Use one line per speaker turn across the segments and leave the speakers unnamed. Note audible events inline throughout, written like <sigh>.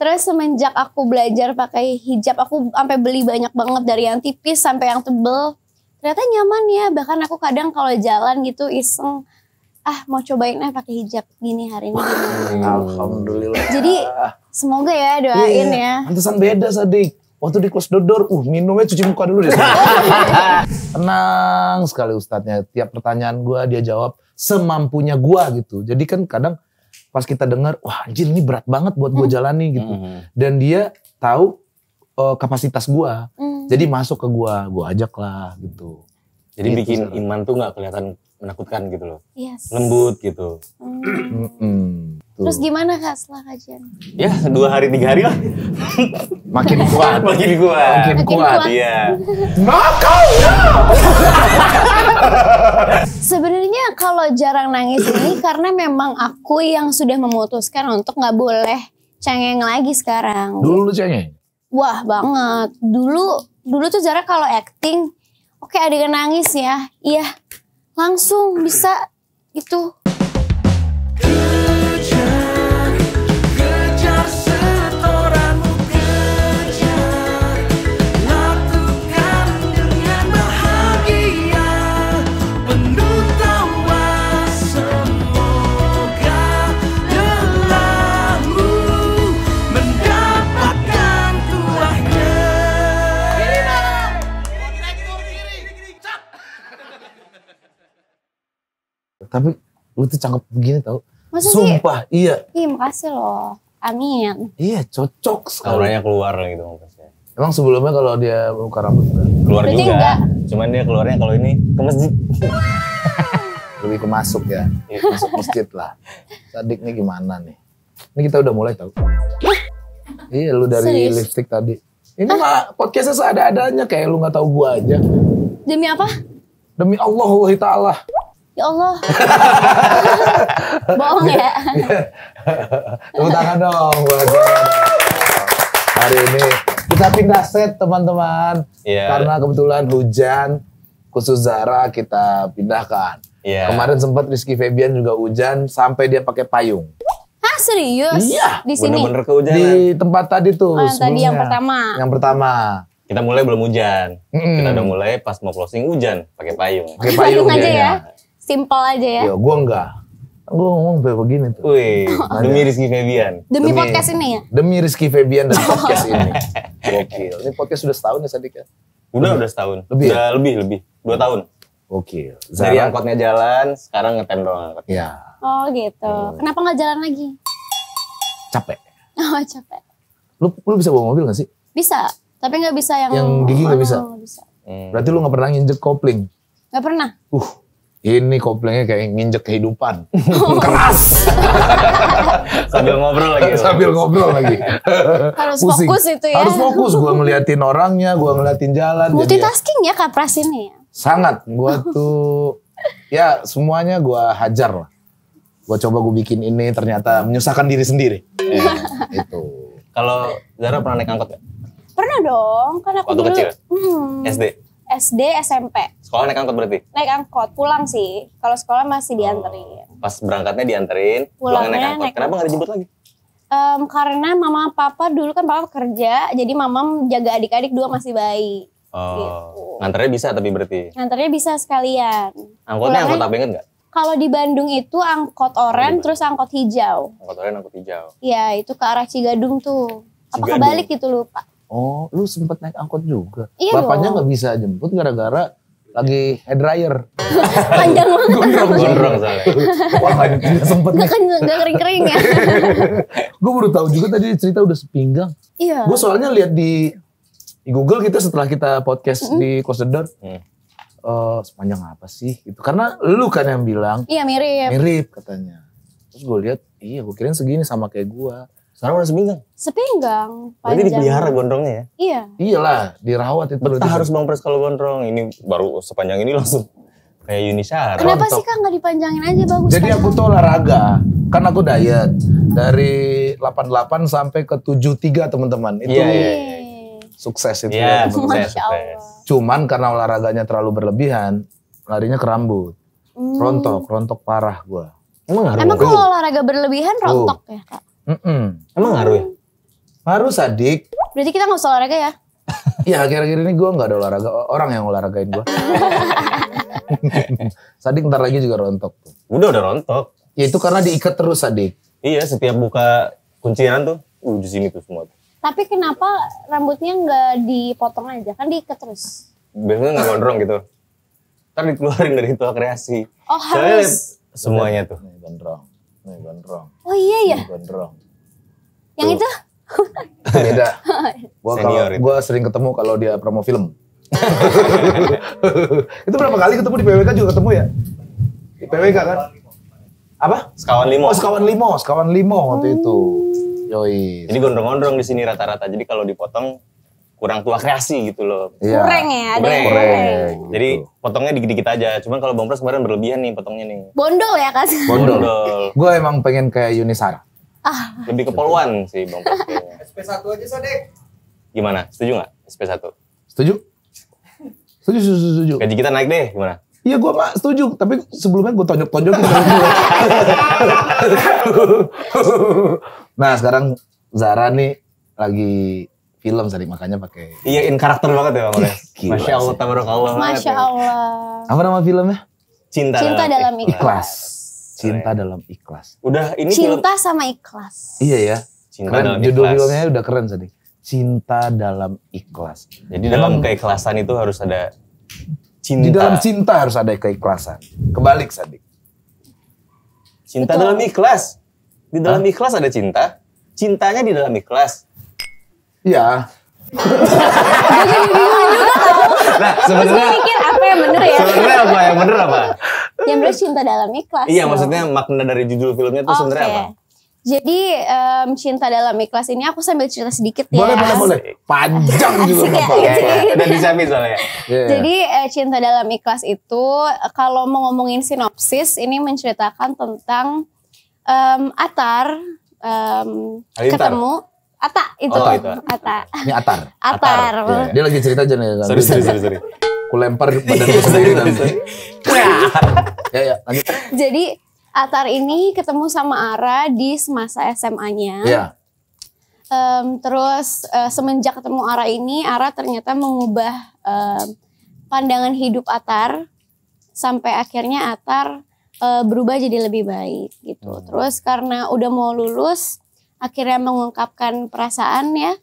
Terus semenjak aku belajar pakai hijab, aku sampai beli banyak banget dari yang tipis sampai yang tebel. Ternyata nyaman ya, bahkan aku kadang kalau jalan gitu iseng ah mau cobain ah pakai hijab gini hari ini
Alhamdulillah.
Jadi semoga ya doain yeah, ya.
Antesan beda Sadik. Waktu di kelas dodor, uh minumnya cuci muka dulu deh. <laughs> Tenang sekali ustadznya. Tiap pertanyaan gua dia jawab semampunya gua gitu. Jadi kan kadang pas kita dengar wah anjir ini berat banget buat gue hmm. jalani gitu hmm, hmm. dan dia tahu uh, kapasitas gue hmm. jadi masuk ke gue gue
ajak lah gitu jadi gitu, bikin secara. iman tuh nggak kelihatan menakutkan gitu loh. Yes. Lembut gitu. Mm.
Terus gimana kak setelah kajian? Ya
dua hari tiga hari lah. makin kuat. makin kuat. Makin, kuat. kuat.
Makau iya. ya. Sebenarnya kalau jarang nangis ini karena memang aku yang sudah memutuskan untuk nggak boleh cengeng lagi sekarang. Dulu lu cengeng? Wah banget. Dulu dulu tuh jarang kalau acting. Oke okay, yang nangis ya. Iya langsung bisa itu
tapi lu tuh cakep begini tau. Masa Sumpah, sih? iya.
Iya, makasih loh. Amin.
Iya,
cocok sekali. Auranya keluar gitu maksudnya. Emang sebelumnya kalau dia buka rambut juga? Keluar Berarti juga. Enggak. Cuman dia keluarnya kalau ini ke masjid. <laughs> Lebih ke masuk ya. Iya, masuk masjid lah. Sadik nih gimana nih? Ini kita udah mulai tau.
iya, lu dari Serius? lipstick tadi. Ini ah. mah podcastnya seada-adanya kayak lu gak tau gua aja. Demi apa? Demi Allah wa ta'ala.
Ya Allah. <laughs> Bohong ya. <laughs> Tepuk tangan dong buat
hari ini. Kita pindah set teman-teman. Yeah. Karena kebetulan hujan khusus Zara kita pindahkan. Yeah. Kemarin sempat Rizky Febian juga hujan sampai dia pakai payung.
Hah serius? Iya. Di sini. Bener-bener
kehujanan. Di tempat tadi tuh.
Oh, tadi yang pertama. Yang
pertama
kita mulai belum hujan. Mm. Kita udah mulai pas mau closing hujan pakai payung. Pakai payung aja ya.
Simple aja ya.
Ya, gua enggak. gua ngomong kayak begini tuh. Wih, nah, demi iya. Rizky Febian. Demi, demi podcast ini ya? Demi
Rizky Febian dan podcast ini.
<laughs> Gokil.
Ini podcast sudah setahun ya Sadik ya?
Udah, udah setahun. Lebih ya? udah, ya? Lebih, lebih. Dua tahun. Oke. Dari angkotnya jalan, sekarang ngetem doang Iya.
Oh gitu. Hmm. Kenapa nggak jalan lagi? Capek. Oh capek.
Lu, lu bisa bawa mobil gak sih?
Bisa, tapi nggak bisa yang... Yang gigi nggak oh, bisa? Gak bisa.
Hmm. Berarti lu gak pernah nginjek kopling? Gak pernah. Uh, ini koplingnya kayak nginjek kehidupan.
Oh. Keras.
<laughs> Sambil ngobrol lagi. Sambil ngobrol lagi. Harus Pusing. fokus itu ya. Harus fokus. Gue ngeliatin orangnya, gue ngeliatin jalan. Multitasking
ya kapras ini ya?
Sangat. Gue tuh, ya semuanya gue hajar lah. Gue coba gue bikin ini ternyata menyusahkan diri sendiri.
Ya, <laughs>
itu. Kalau Zara pernah naik angkot gak?
Pernah dong. Kan aku Waktu dulu, kecil? Ya? Hmm. SD? SD, SMP.
Sekolah naik angkot berarti?
Naik angkot, pulang sih. Kalau sekolah masih oh. dianterin.
Oh, pas berangkatnya dianterin, pulangnya naik angkot. Naik Kenapa nggak dijemput lagi?
Um, karena mama papa dulu kan papa kerja, jadi mama jaga adik-adik dua masih bayi.
Oh, gitu. nganternya bisa tapi berarti?
Nganternya bisa sekalian.
Angkotnya Pulangnya, angkot apa inget nggak?
Kalau di Bandung itu angkot oranye oh, terus angkot hijau.
Angkot oranye angkot hijau.
Iya, itu ke arah Cigadung tuh. Cigadung. Apa kebalik gitu lupa.
Oh, lu sempet naik angkot juga. Iya Bapaknya nggak bisa jemput gara-gara lagi hair dryer.
<laughs> Panjang banget. Gondrong, gondrong soalnya. Wah,
sempet. Gak kan gak kering-kering ya. <laughs> gue baru tahu juga tadi cerita udah sepinggang. Iya. Gue soalnya lihat di, di Google kita gitu setelah kita podcast mm -hmm. di Close the Door. Mm. Uh, sepanjang apa sih Itu karena lu kan yang bilang iya
mirip mirip
katanya terus gue lihat iya gue kirain segini sama kayak gue sekarang udah sepinggang?
Sepinggang. jadi Berarti dipelihara gondrongnya ya? Iya. Iyalah,
dirawat itu. Betah harus Bang Pres kalau gondrong. Ini baru sepanjang ini langsung kayak Yunisar. Kenapa sih Kak
nggak dipanjangin aja bagus? Jadi aku tuh
olahraga. Kan aku diet. Dari 88 sampai ke 73 teman-teman. Itu yeah, iya, iya. yeah, sukses itu. Yeah, ya, sukses, sukses. Cuman karena olahraganya terlalu berlebihan, larinya ke rambut.
Hmm. Rontok,
rontok parah gua. Emang, Emang kalau
olahraga berlebihan rontok uh. ya kak?
Mm -mm. Emang ngaruh ya? Ngaruh sadik.
Berarti kita nggak usah olahraga ya?
Iya <laughs> akhir-akhir ini gue nggak ada olahraga. Orang yang olahragain gue. <laughs> sadik ntar lagi juga rontok.
Udah udah rontok. Ya itu karena diikat terus sadik. Iya setiap buka kuncian tuh. Uh di sini tuh semua.
Tapi kenapa rambutnya nggak dipotong aja? Kan diikat terus.
Biasanya nggak gondrong gitu. Ntar dikeluarin dari itu kreasi.
Oh
Soalnya
Semuanya tuh. Gondrong. Nih gondrong.
Oh iya ya. gondrong. Yang itu? Beda. <laughs>
gua kalau gua sering ketemu kalau dia promo film. Ah. <laughs> itu berapa kali ketemu di PWK juga ketemu ya? Di PWK kan?
Apa? Sekawan limo. Oh, sekawan limo, sekawan
limo waktu hmm. itu.
Oh. Yoi. Jadi gondrong-gondrong di sini rata-rata. Jadi kalau dipotong kurang tua kreasi gitu loh. Iya. Kurang ya, ada kurang. kurang. Gitu. Jadi potongnya dikit-dikit aja. Cuman kalau Bang Pras kemarin berlebihan nih potongnya nih.
Bondol ya kasih. Bondol.
Bondol. Gue emang pengen kayak
Yunisara.
Ah.
Lebih ke poluan sih Bang
Pras SP1 aja sedek.
Gimana? Setuju gak SP1? Setuju. Setuju, setuju, setuju. Gaji kita naik deh, gimana?
Iya gue mah setuju, tapi sebelumnya gue tonjok tonjok <laughs> nah sekarang Zara nih
lagi film tadi makanya pakai iya in karakter banget ya bang Gila, masya allah tabarakallah ya. masya allah apa nama filmnya cinta, cinta dalam, ikhlas, ikhlas. cinta dalam ikhlas udah ini cinta
film... sama ikhlas iya
ya cinta keren. dalam judul ikhlas. filmnya
udah keren tadi cinta dalam
ikhlas jadi Memang, dalam keikhlasan itu harus ada
cinta di dalam cinta
harus ada keikhlasan kebalik sadik cinta Betul. dalam ikhlas
di dalam Hah? ikhlas ada cinta
cintanya di dalam ikhlas Iya.
nah,
sebenarnya mikir apa yang bener ya? Sebenarnya apa yang bener apa? yang bener cinta dalam ikhlas. Iya, loh. maksudnya
makna dari judul filmnya itu okay. sebenarnya apa?
Jadi um, cinta dalam ikhlas ini aku sambil cerita sedikit boleh, ya. Boleh boleh boleh.
Panjang juga Bapak. Ya, ya. Udah dijamin soalnya. Yeah. Jadi
uh, cinta dalam ikhlas itu kalau mau ngomongin sinopsis ini menceritakan tentang um, Atar um, ketemu Ata itu. Oh, itu. Ata. Ini Atar. Atar. Atar. yeah.
Dia lagi cerita aja nih. Sorry, sorry, sorry, sorry. Kulempar <laughs> badan gue iya, sendiri nanti. Iya.
ya, ya, lanjut. Jadi Atar ini ketemu sama Ara di semasa SMA-nya. Iya. Um, terus uh, semenjak ketemu Ara ini, Ara ternyata mengubah um, pandangan hidup Atar sampai akhirnya Atar uh, berubah jadi lebih baik gitu. Hmm. Terus karena udah mau lulus, akhirnya mengungkapkan perasaan ya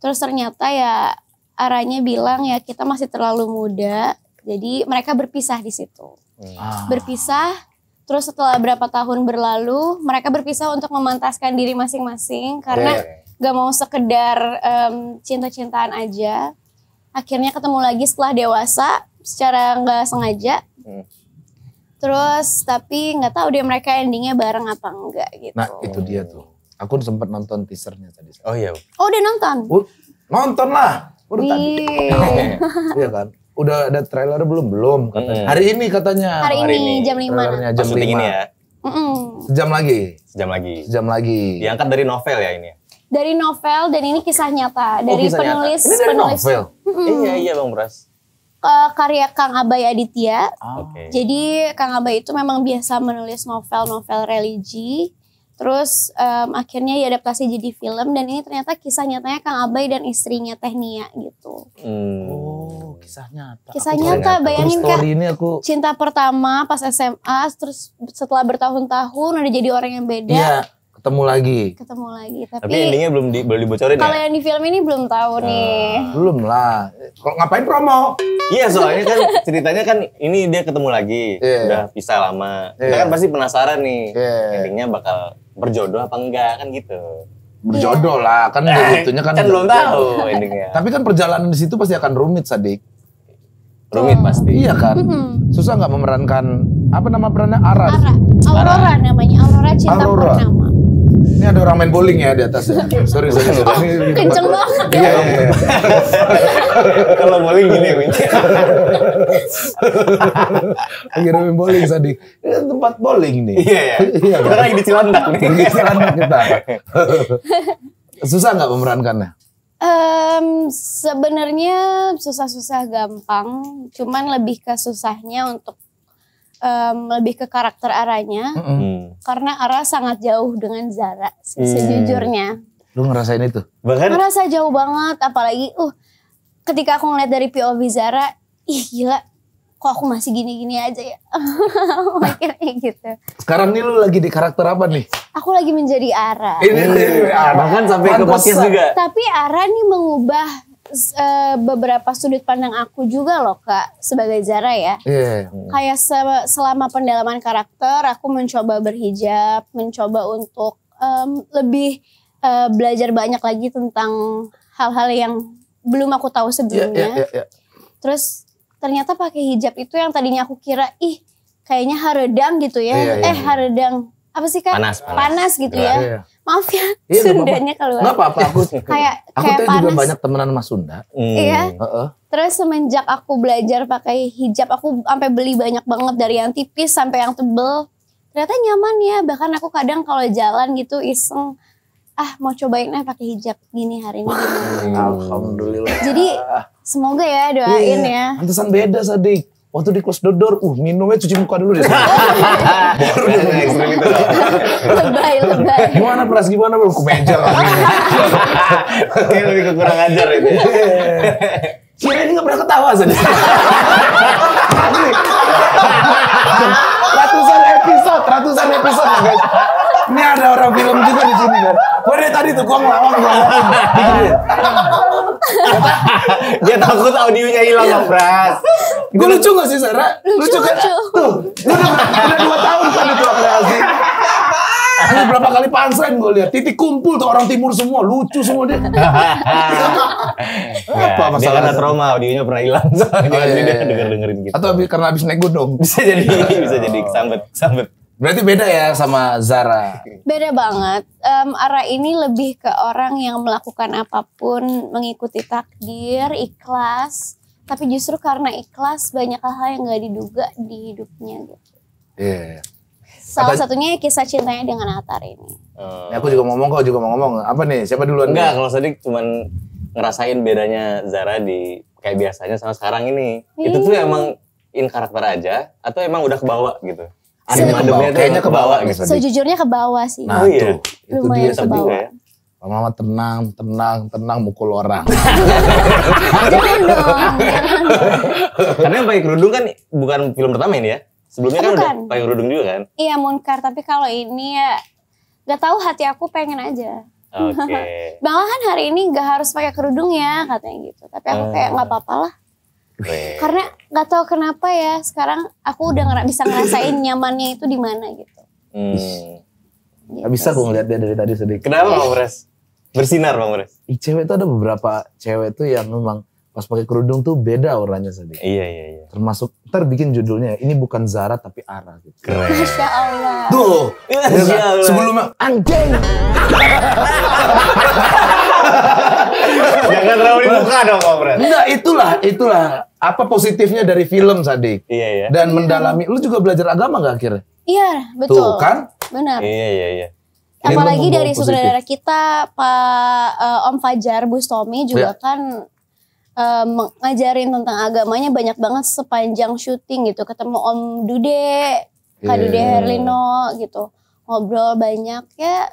terus ternyata ya arahnya bilang ya kita masih terlalu muda jadi mereka berpisah di situ ah. berpisah terus setelah berapa tahun berlalu mereka berpisah untuk memantaskan diri masing-masing karena yeah. gak mau sekedar um, cinta-cintaan aja akhirnya ketemu lagi setelah dewasa secara nggak sengaja hmm. terus tapi nggak tahu dia mereka endingnya bareng apa enggak gitu
nah itu dia tuh Aku sempat nonton teasernya tadi. Oh iya. Oh udah nonton? Uh, nonton lah. Udah tadi. iya kan. Udah ada trailer belum? Belum katanya. Hmm. Hari ini katanya. Hari, Hari ini jam lima. Trailernya jam lima. Ini ya.
Mm -mm.
Sejam lagi. Sejam lagi. Sejam lagi. Diangkat dari novel ya ini.
Dari novel dan ini kisah nyata oh, dari oh, kisah penulis. Nyata. Ini dari penulis. novel. Mm -mm. Iya iya bang Bras karya Kang Abay Aditya. Oh. Ah. Okay. Jadi Kang Abay itu memang biasa menulis novel-novel religi Terus um, akhirnya adaptasi jadi film dan ini ternyata kisah nyatanya Kang Abai dan istrinya Teh Nia gitu.
Hmm. Oh, kisah nyata. Kisah nyata, nyata. bayangin Kak. Ini aku...
Cinta pertama pas SMA terus setelah bertahun-tahun udah jadi orang yang beda. Iya,
ketemu lagi. Ketemu
lagi, tapi, tapi endingnya
belum di, belum
dibocorin kalau ya. Kalau
yang di film ini belum tahu nah, nih.
Belum lah. Kok ngapain promo?
Iya, soalnya kan ceritanya kan ini dia ketemu lagi, yeah. udah pisah lama. Yeah. Kita iya. kan pasti penasaran nih yeah. endingnya bakal berjodoh apa enggak kan gitu berjodoh lah kan eh, nah, butuhnya kan, kan belum tahu iya.
tapi kan perjalanan di situ pasti akan rumit sadik rumit oh. pasti iya kan susah nggak memerankan apa nama perannya Aras Aurora
namanya Aurora cinta Aurora. pertama ini
ada orang main bowling ya di atas Sorry,
sorry, sorry. Oh, ini,
kenceng
banget ya. Iya, iya.
<laughs> Kalau bowling gini bunyinya. <laughs> Lagi main bowling tadi. Ini tempat bowling nih. Iya, iya. Kita iya, lagi di Cilandak nih. Di Cilandak kita.
<laughs>
Susah nggak memerankannya?
Um, Sebenarnya susah-susah gampang, cuman lebih ke susahnya untuk um, lebih ke karakter Aranya mm -hmm. karena Ara sangat jauh dengan Zara mm. sejujurnya.
Lu ngerasain itu?
Bahkan ngerasa
jauh banget apalagi uh ketika aku ngeliat dari POV Zara, ih gila kok aku masih gini-gini aja ya. <laughs> Akhirnya gitu.
Sekarang
nih lu lagi di karakter apa nih?
Aku lagi menjadi Ara. Ini, ini
ini. Iya, bahkan sampai ke podcast
juga. Tapi Ara nih mengubah Eh, beberapa sudut pandang aku juga loh kak sebagai Zara ya. Yeah. Iya. Kayak se selama pendalaman karakter aku mencoba berhijab, mencoba untuk um, lebih uh, belajar banyak lagi tentang hal-hal yang belum aku tahu iya, iya, sebelumnya. Yeah, yeah, yeah, yeah. Terus ternyata pakai hijab itu yang tadinya aku kira ih kayaknya haredang gitu ya. Yeah, yeah, eh yeah. haredang apa sih kak? Panas, panas. panas gitu yeah, ya. Yeah maaf ya, iya, Sundanya kalau Enggak apa-apa, aku
<laughs> kayak aku kayak tuh panas. juga banyak temenan sama Sunda. Hmm. Iya. Uh -uh.
Terus semenjak aku belajar pakai hijab, aku sampai beli banyak banget dari yang tipis sampai yang tebel. Ternyata nyaman ya, bahkan aku kadang kalau jalan gitu iseng ah mau cobain pakai hijab gini hari ini
hmm. Alhamdulillah.
Jadi semoga ya doain iya, iya. ya.
Antasan beda Sadik waktu di close the uh minumnya cuci muka dulu deh.
<laughs> Baru dia ngomong. Lebay, lebay. Gimana
Pras, gimana bro? Ke meja
Kayak lebih kurang ajar itu.
Kira ini <laughs> gak pernah ketawa saja. <laughs> ratusan episode, ratusan episode guys. Ini ada orang film juga di sini kan. Gue dari tadi tuh gue ngelawak ngelawak.
<laughs> Dia takut audionya hilang loh, Pras.
Gue lucu gak sih Sarah? Lucu, lucu kan? Lucu.
Tuh, gue udah, udah 2 tahun kan itu sih?
ini. berapa kali pansen gue lihat titik kumpul tuh orang timur semua lucu semua deh.
<laughs>
Apa masalah? Dia karena trauma audionya pernah hilang soalnya <laughs> oh, jadi iya, dia iya, iya. denger dengerin gitu.
Atau karena habis naik gunung bisa jadi
bisa jadi oh. sambet sambet. Berarti beda
ya sama Zara.
Beda banget. Um, Ara ini lebih ke orang yang melakukan apapun, mengikuti takdir, ikhlas. Tapi justru karena ikhlas banyak hal yang gak diduga di hidupnya gitu. Iya. Yeah. Salah Atta... satunya kisah cintanya dengan Atar ini.
Uh, aku juga mau ngomong kau juga mau ngomong. Apa nih? Siapa duluan? Enggak, kalau tadi cuman ngerasain bedanya Zara di kayak biasanya sama sekarang ini. Itu tuh iya. emang in karakter aja atau emang udah kebawa gitu? adem-ademnya kayaknya ke bawah
gitu.
Sejujurnya
ke bawah sih.
Nah,
oh iya.
itu
Lumayan
dia ke
bawah.
Ya.
Mama lama tenang,
tenang, tenang mukul orang. <laughs> jangan dong. Karena yang pakai kerudung kan bukan film pertama ini ya. Sebelumnya eh, kan bukan. udah pakai kerudung juga kan?
Iya, Munkar, tapi kalau ini ya gak tahu hati aku pengen aja. Oke. Okay. <laughs> Malahan hari ini gak harus pakai kerudung ya katanya gitu. Tapi aku eh. kayak nggak gak apa-apa lah karena nggak tahu kenapa ya sekarang aku udah ngera bisa ngerasain nyamannya itu di mana gitu.
Hmm. Gitu.
Bisa aku ngeliat dia dari tadi sedih. Kenapa Bang Pres?
Bersinar Bang Pres.
cewek itu ada beberapa cewek tuh yang memang pas pakai kerudung tuh beda auranya sedih.
Iya iya iya.
Termasuk ntar bikin judulnya ini bukan Zara tapi Ara gitu. Keren. Masya Allah. Tuh. Masya Allah. Iya, Sebelumnya anjing. <laughs> <laughs> Jangan terlalu dibuka dong, Om Enggak, itulah, itulah apa positifnya dari film Sadik. Iya, iya. Dan mendalami. Lu juga belajar agama gak akhirnya?
Iya, betul. Tuh kan? Benar. Iya, iya, iya. Apalagi dari saudara kita Pak uh, Om Fajar Bustomi juga ya. kan uh, eh, ngajarin tentang agamanya banyak banget sepanjang syuting gitu. Ketemu Om Dude, Kak yeah. Dude iya. Herlino gitu. Ngobrol banyak ya.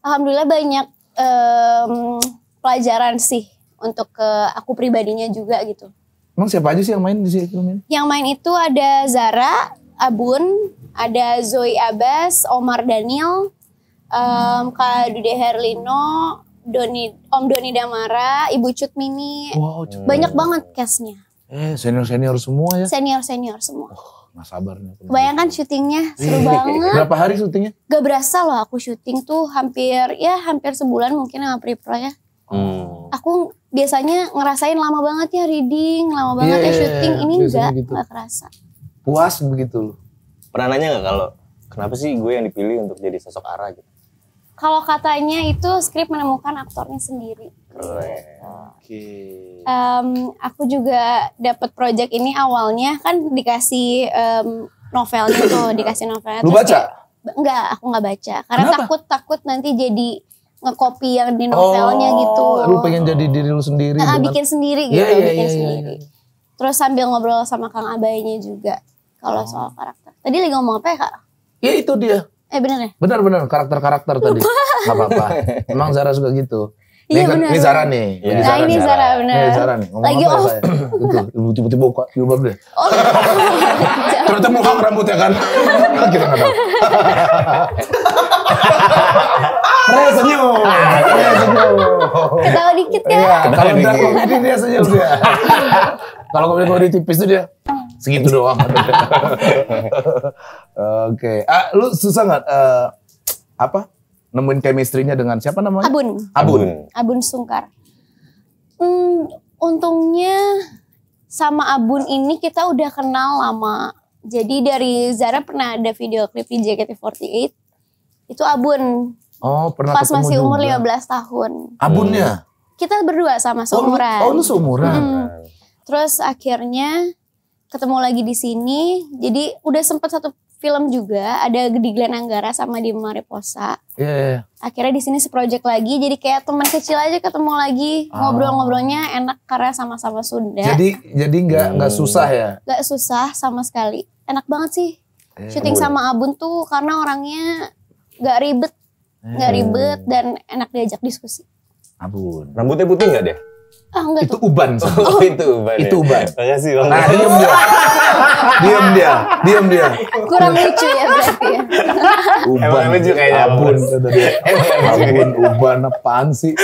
Alhamdulillah banyak um, pelajaran sih untuk ke aku pribadinya juga gitu.
Emang siapa aja sih yang main di situ?
Yang main itu ada Zara, Abun, ada Zoe Abbas, Omar Daniel, um, Kak Dede Herlino, Doni, Om Doni Damara, Ibu Cut Mini. Wow, banyak banget castnya.
Eh senior-senior semua ya?
Senior-senior semua. Oh
nggak sabar nih.
Bayangkan syutingnya <laughs> seru banget. Berapa hari syutingnya? Gak berasa loh aku syuting tuh hampir ya hampir sebulan mungkin sama pre-pro ya.
Hmm.
Aku biasanya ngerasain lama banget ya reading, lama banget yeah, ya iya, iya, iya, syuting. Ini enggak, gitu. enggak kerasa.
Puas begitu loh. Pernah nanya nggak kalau kenapa sih gue yang dipilih untuk jadi sosok Ara gitu?
Kalau katanya itu skrip menemukan aktornya sendiri.
Gitu. Oke. Okay.
Um, aku juga dapat project ini awalnya kan dikasih um, novelnya tuh, <coughs> dikasih novelnya. Lu baca? Kayak, enggak, aku nggak baca. Karena takut-takut nanti jadi ngekopi yang di oh, novelnya oh, gitu. Lu pengen
jadi diri lu sendiri. Nah, dengan... Gitu. bikin sendiri iya, gitu, yeah, yeah, bikin yeah, yeah, sendiri. Yeah.
Terus sambil ngobrol sama Kang Abainya juga kalau oh. soal karakter. Tadi lagi ngomong apa ya, Kak? Ya itu dia. Eh bener ya?
Bener bener karakter-karakter tadi. Gak apa-apa. Emang Zara suka gitu. Iya kan- bener. Ini Zara nih. Iya, nah, ini Zara iya, benar. Ini Zara nih. Lagi off. Itu tiba-tiba buka jilbab deh. Ternyata oh. <laughs> muka <laughs> rambutnya kan?
kan. Kita nggak tahu.
senyum. senyum. Ah, ketawa dikit ya.
Kalau udah komedi dia senyum dia. <laughs> Kalau komedi komedi tipis tuh dia segitu <laughs> doang. <laughs> Oke, okay. ah, lu susah nggak uh, apa nemuin chemistry-nya dengan siapa namanya? Abun. Abun.
Abun Sungkar. Hmm, untungnya sama Abun ini kita udah kenal lama. Jadi dari Zara pernah ada video klip di JKT48. Itu Abun.
Oh, pernah Pas masih umur juga.
15 tahun. Abunnya? Kita berdua sama oh, seumuran. Oh, oh lu seumuran. Hmm. Terus akhirnya ketemu lagi di sini. Jadi udah sempet satu film juga ada di Glen Anggara sama di Mariposa. Iya. Yeah, yeah. Akhirnya di sini seproject lagi jadi kayak teman kecil aja ketemu lagi oh. ngobrol-ngobrolnya enak karena sama-sama Sunda. Jadi
jadi nggak nggak hmm. susah ya?
Nggak susah sama sekali. Enak banget sih.
Yeah. Syuting sama
Abun tuh karena orangnya nggak ribet,
nggak yeah. ribet
dan enak diajak diskusi. Abun.
Rambutnya putih nggak deh? Ah, itu tuh. uban. Oh, <laughs> oh itu uban. Itu ya. uban. Makasih Bang. Nah, diam dia. <laughs> diam dia. Diam dia.
Kurang lucu ya berarti ya. <laughs>
Uban. Emang lucu kayaknya. Abun. Abun, uban apaan sih?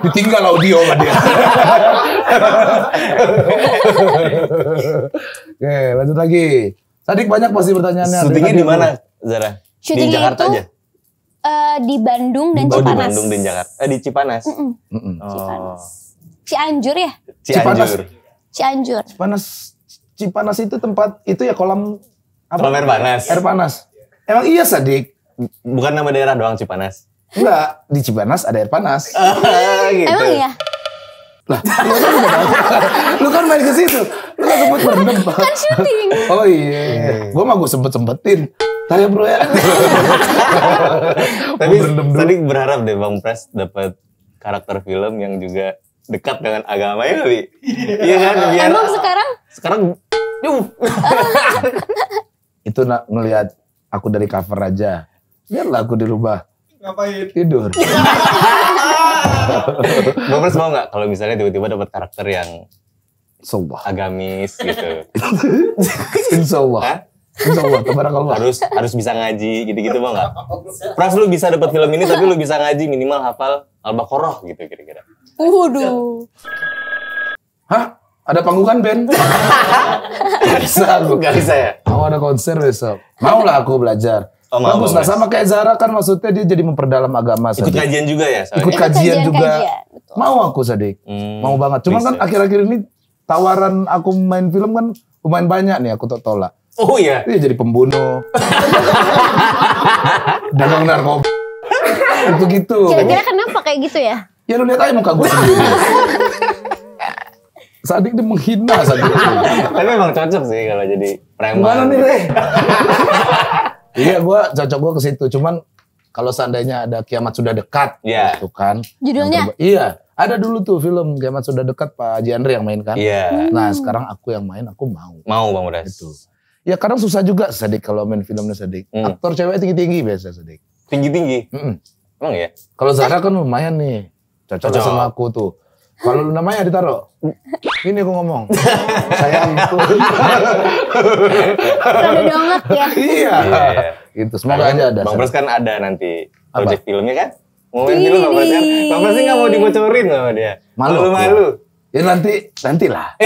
Ditinggal audio sama dia. Oke, lanjut lagi. Tadi banyak pasti pertanyaannya. Syutingnya di mana,
Zara?
di Jakarta itu, aja. Uh, di Bandung dan oh, Cipanas. di Bandung dan
Jakarta. Eh, di Cipanas. Mm
-mm.
Mm -mm. Oh. Cipanas.
Cianjur ya? Cianjur. Cianjur. Cipanas.
Cipanas
itu tempat itu ya kolam apa? Kolam air panas. Air panas.
Emang iya
Sadik? Bukan nama daerah doang Cipanas. Enggak, di Cipanas ada air panas. <laughs> Ah, gitu. Emang iya? Lah, <laughs> kan lu kan, main ke situ. Lu kan sempat berdebat. Kan syuting. Oh iya. Gua mah gua sempet-sempetin. Tanya bro ya. <laughs> Tapi tadi berharap deh Bang Pres dapat karakter film yang juga dekat dengan agama ya Bi.
Iya, iya kan? Biar, Emang
sekarang?
Sekarang
<laughs> itu nak ngeliat aku dari cover aja.
Biarlah aku dirubah. Ngapain? Tidur. Gopers <laughs> mau nggak kalau misalnya tiba-tiba dapat karakter yang Insyaallah. agamis gitu. <laughs> Insyaallah. Hah? Insyaallah, tabarakallah. Harus harus bisa ngaji gitu-gitu mau nggak? Pras lu bisa dapat film ini tapi lu bisa ngaji minimal hafal Al-Baqarah gitu kira-kira.
Waduh.
Hah? Ada panggungan band?
<laughs> gak bisa aku. Gak bisa ya?
Mau ada konser besok. Mau lah aku belajar. Oh, Bagus lah sama kayak Zara kan maksudnya dia jadi memperdalam agama. Ikut kajian juga ya? Ikut, Ikut kajian, kajian juga. Kajian, Mau aku Sadik. Hmm, Mau banget. Cuman kan akhir-akhir ini tawaran aku main film kan lumayan banyak nih aku tolak. Oh iya. Dia jadi pembunuh. <laughs> Dagang narkoba. Itu gitu. Kira-kira
kenapa kayak gitu ya? Ya lu lihat aja muka gue sendiri.
<laughs> Sadik dia menghina Sadik. Tapi emang cocok sih kalau jadi preman. Mana nih, Re? Iya, gue cocok gue ke situ. Cuman kalau seandainya ada kiamat sudah dekat, yeah. gitu kan. Judulnya? Iya, ada dulu tuh film kiamat sudah dekat Pak Haji yang main kan. Iya. Yeah. Nah sekarang aku yang main, aku mau. Mau Bang Udas. Itu. Ya kadang susah juga Sadik kalau main filmnya Sadik. Hmm. Aktor cewek tinggi-tinggi biasa Sadik. Tinggi-tinggi? Mm -mm. Emang ya? Kalau Zara kan lumayan nih. Cocok, Cocok. sama aku tuh. Kalau lu namanya ditaruh. Ini aku ngomong. <laughs> Sayangku.
Ada banget
ya. Iya. iya.
Itu semoga aja ada. Bang Pras kan ada nanti project filmnya kan? Mau main film Bang Pras kan? Bang Pras nggak mau dibocorin sama dia. Malu. Malu. Ya, ya nanti, nantilah. <laughs>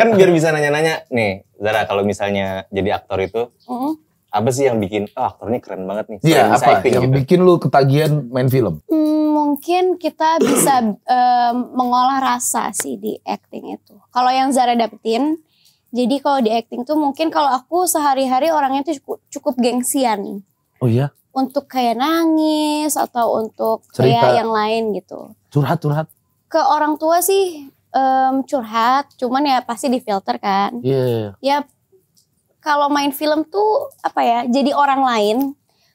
kan biar bisa nanya-nanya. Nih, Zara kalau misalnya jadi aktor itu, uh -huh apa sih yang bikin oh, ah, aktor keren banget nih?
Iya apa
acting, yang gitu. bikin lu ketagihan main film?
Hmm, mungkin kita bisa um, <clears throat> mengolah rasa sih di acting itu. Kalau yang Zara dapetin, jadi kalau di acting tuh mungkin kalau aku sehari-hari orangnya tuh cukup, cukup gengsian.
Oh
iya?
Untuk kayak nangis atau untuk Cerita. kayak yang lain gitu. Curhat curhat. Ke orang tua sih um, curhat, cuman ya pasti difilter kan. Iya. Yeah. Iya. Ya kalau main film tuh apa ya jadi orang lain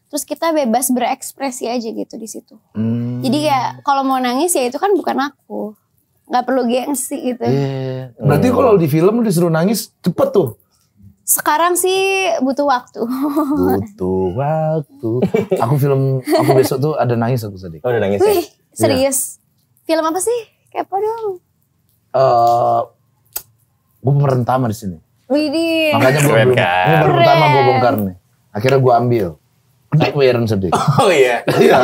terus kita bebas berekspresi aja gitu di situ hmm. jadi ya kalau mau nangis ya itu kan bukan aku nggak perlu gengsi gitu yeah. Iya, iya.
berarti oh. kalau di film disuruh nangis cepet tuh
sekarang sih butuh waktu. Butuh
waktu. Aku film, aku besok tuh ada nangis aku sedih. Oh, ada nangis. Ya? Wih, ya? serius.
yeah. Film apa sih? Kepo dong.
uh, eh, gue pemeran utama di sini.
Widih. Makanya gue belum, kan? ini baru kan? pertama gue bongkar
nih. Akhirnya gue ambil. Naik
Wiran sedih. Oh iya. Iya.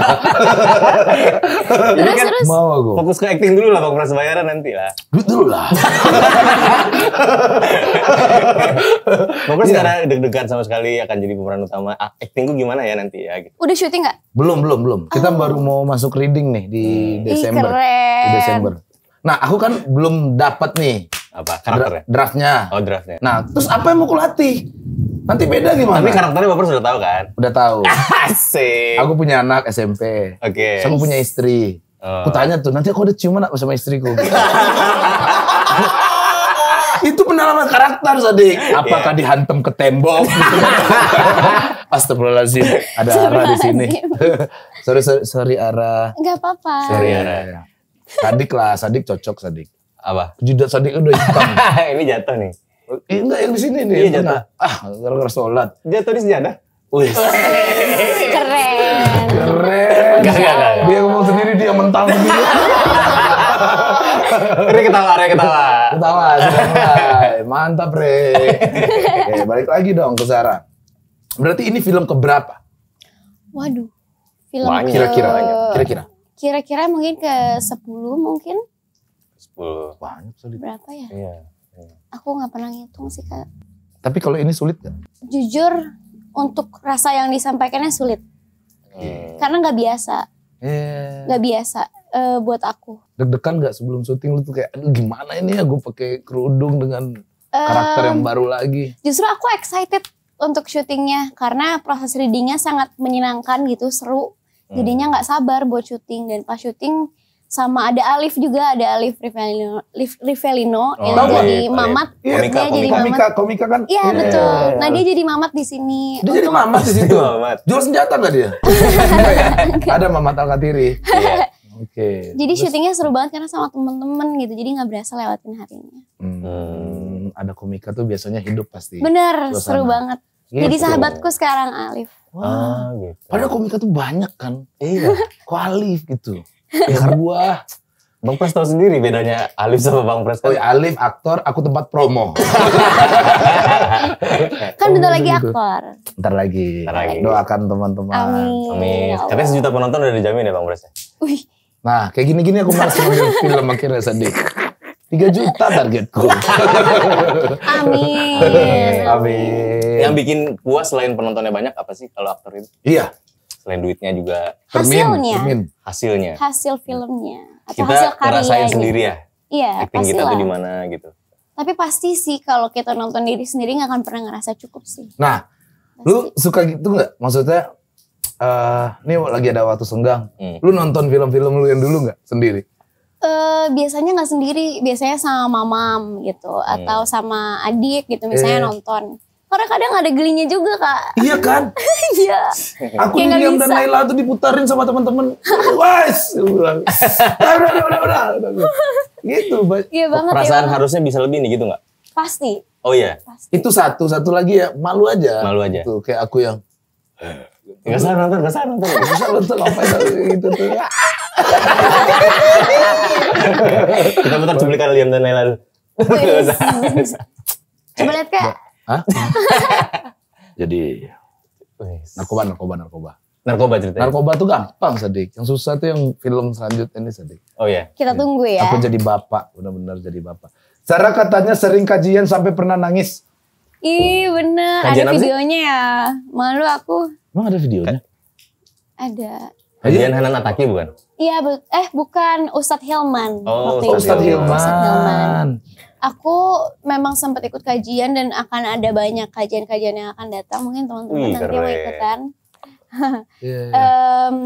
Jadi kan mau aku. Fokus ke acting dulu lah kalau Pras bayaran nanti lah. Dulu lah. Bang yeah. sekarang deg-degan sama sekali akan jadi pemeran utama. Ah, acting gue gimana ya nanti
ya gitu. Udah syuting nggak? Belum, belum, belum. Kita oh. baru mau masuk reading nih di hmm. Desember. Ih, keren. Di Desember. Nah, aku kan belum dapat nih apa karakternya? Draftnya. Oh
draftnya. Nah
terus apa yang mau kulatih? Nanti beda gimana? Tapi karakternya
Bapak sudah tahu kan? Udah tahu. <laughs>
Asik. Aku punya anak SMP. Oke. Okay. Sama punya istri. oh. Aku tanya tuh, nanti aku udah ciuman apa sama istriku? <laughs> itu pendalaman karakter Sadik. Iya. Apakah yeah. dihantam ke tembok? <laughs> Astagfirullahaladzim. Ada arah di sini. sorry, sorry, sorry arah.
Enggak apa-apa. Sorry arah. Iya,
iya, Sadik lah, Sadik cocok Sadik. Apa? Jidat sadik udah hitam. <laughs> ini jatuh nih. Eh, enggak yang di sini nih. Iya jatuh. Ah, gara-gara sholat. Jatuh di sejadah. Wih.
Keren.
Keren. Gak, gak, gak. Dia ngomong sendiri dia mentang sendiri. <laughs>
Ini ketawa, Re, ketawa. Ketawa, ketawa.
Mantap, Re. Oke, balik lagi dong ke Sarah Berarti ini film keberapa?
Waduh. Film Wah, kira-kira. Kira-kira. Kira-kira mungkin ke 10 mungkin.
10. Banyak sulit. Berapa ya? Iya, iya.
Aku nggak pernah ngitung sih kak.
Tapi kalau ini sulit nggak?
Jujur untuk rasa yang disampaikannya sulit. Hmm. Karena nggak biasa.
Yeah. Gak
biasa uh, buat aku.
Deg-degan gak sebelum syuting lu tuh kayak aduh gimana ini ya gue pakai kerudung dengan um,
karakter yang baru lagi. Justru aku excited untuk syutingnya karena proses readingnya sangat menyenangkan gitu seru. Hmm. Jadinya nggak sabar buat syuting dan pas syuting sama ada Alif juga ada Alif Rivelino Rivelino oh, yang okay. Iya, jadi Alif. Iya, iya. mamat yeah, komika, dia komika. jadi mamat komika,
komika kan iya yeah, betul yeah. nah dia
jadi mamat di sini dia jadi
mamat di <laughs> situ jual senjata nggak dia <laughs> ada mamat Alkatiri yeah. Oke. Okay. Jadi Terus, syutingnya
seru banget karena sama temen-temen gitu. Jadi nggak berasa lewatin harinya.
Hmm, ada komika tuh biasanya hidup pasti. Bener, suasana. seru banget. Gitu. Jadi sahabatku
sekarang Alif. Wah, ah,
gitu. Padahal komika tuh banyak kan. Iya. Kok Alif gitu ya kan gua. Bang Pres tahu sendiri bedanya Alif sama Bang Pres. Kan? Oh, ya, Alif aktor, aku tempat promo.
<laughs>
kan bentar oh, lagi gitu.
aktor.
Bentar lagi. Bentar lagi. Doakan teman-teman. Amin. Amin. Ya Tapi sejuta penonton udah dijamin ya Bang Pres. Ya?
Wih. Nah,
kayak gini-gini aku merasa nonton film akhirnya sedih. 3 juta targetku.
Amin.
Amin.
Amin. Yang bikin puas selain penontonnya banyak apa sih kalau aktor itu? Iya selain duitnya juga hasilnya hasilnya
hasil filmnya atau kita hasil ngerasain gitu. sendiri ya iya acting kita tuh di
mana gitu
tapi pasti sih kalau kita nonton diri sendiri nggak akan pernah ngerasa cukup sih
nah pasti. lu suka gitu nggak maksudnya uh, ini lagi ada waktu senggang hmm. lu nonton film-film lu yang dulu nggak sendiri
Uh, biasanya nggak sendiri, biasanya sama mamam gitu hmm. atau sama adik gitu misalnya eh. nonton. Karena kadang ada gelinya juga kak. Iya kan? <laughs> Iya. Aku diam dan naila
tuh diputarin sama teman-teman. Wes, <laughs> udah,
Gitu. Iya oh, banget. Ya, perasaan ya, harusnya
bisa lebih nih gitu nggak? Pasti. Oh iya.
Pasti. Itu satu, satu lagi ya malu aja. Malu aja. Tuh kayak aku yang. Eh, gak salah nonton, gak salah nonton. Gak salah nonton, ngapain gitu tuh. Ya?
Kita putar cuplikan Liam dan Laila.
<laughs> Coba lihat kak.
Hah? <laughs> Jadi narkoba, narkoba, narkoba.
Narkoba ceritanya. Narkoba tuh gampang sedih. Yang susah tuh yang film selanjutnya ini sedih.
Oh iya. Kita jadi,
iya. tunggu ya. Aku
jadi bapak, benar-benar jadi bapak. Cara katanya sering kajian sampai pernah nangis.
Ih bener, kajian ada videonya ya. Malu aku.
Emang ada videonya? Ada. Kajian Hanan Ataki bukan?
Iya, bu eh bukan Ustadz Hilman. Oh, Ustad Ustadz,
Hilman. Ustadz Hilman
aku memang sempat ikut kajian dan akan ada banyak kajian-kajian yang akan datang mungkin teman-teman hmm, nanti mau ikutan <laughs> yeah. Iya, iya. um,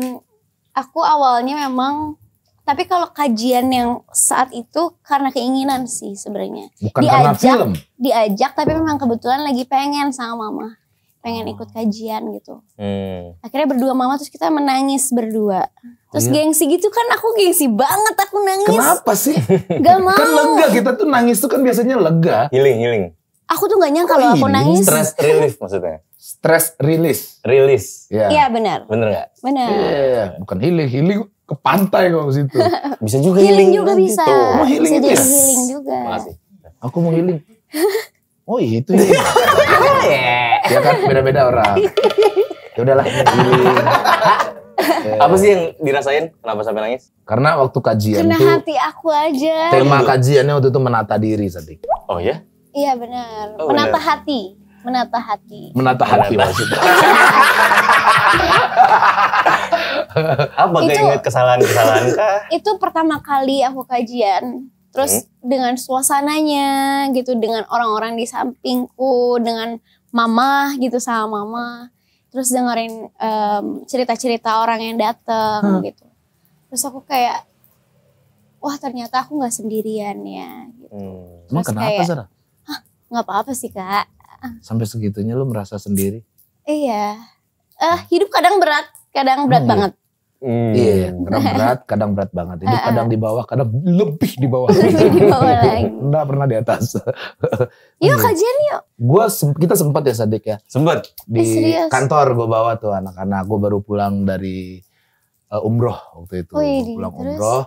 aku awalnya memang tapi kalau kajian yang saat itu karena keinginan sih sebenarnya
diajak film.
diajak tapi memang kebetulan lagi pengen sama mama pengen hmm. ikut kajian gitu.
Hmm.
Akhirnya berdua mama terus kita menangis berdua. Terus iya. gengsi gitu kan aku gengsi banget aku nangis. Kenapa
sih? <laughs> Gak kan mau. Kan lega kita tuh nangis tuh kan biasanya lega. Healing healing.
Aku tuh gak nyangka oh, loh aku nangis. Stress
relief maksudnya. Stress release. Release. Iya yeah. yeah, benar. Benar gak? Benar. Iya, yeah, bukan healing healing ke pantai kok situ.
<laughs> bisa juga healing, healing juga kan? bisa. Gitu. Oh, healing bisa healing juga.
Makasih. Aku mau healing. <laughs> Oh iya,
itu ya
ya kan
beda-beda
orang <laughs> ya udahlah Yeah. <laughs> Apa sih yang dirasain? Kenapa sampai nangis? Karena waktu kajian
Kena tuh, hati aku aja. Tema kajiannya
waktu itu menata diri, tadi Oh ya?
Iya benar. Oh, menata bener. hati. Menata hati.
Menata hati maksudnya.
<laughs> Apa kayaknya inget kesalahan-kesalahan
Itu pertama kali aku kajian. Terus hmm? dengan suasananya gitu, dengan orang-orang di sampingku, dengan mama gitu sama mama terus dengerin um, cerita-cerita orang yang dateng hmm. gitu terus aku kayak wah ternyata aku nggak sendirian ya
gitu hmm. emang kenapa kayak,
nggak apa-apa sih kak
sampai segitunya lu merasa sendiri
iya uh, hidup kadang berat kadang berat hmm. banget
Hmm. Iya, yeah, oh. kadang berat, kadang berat banget. Ini kadang di bawah, kadang lebih di bawah. lebih di bawah <laughs> lagi. Enggak pernah di atas. <laughs>
yuk kajian yuk.
Gua kita sempat ya Sadik ya. Sempat. Di eh, kantor gue bawa tuh anak-anak. Gue baru pulang dari uh, umroh waktu itu. iya, pulang terus? umroh.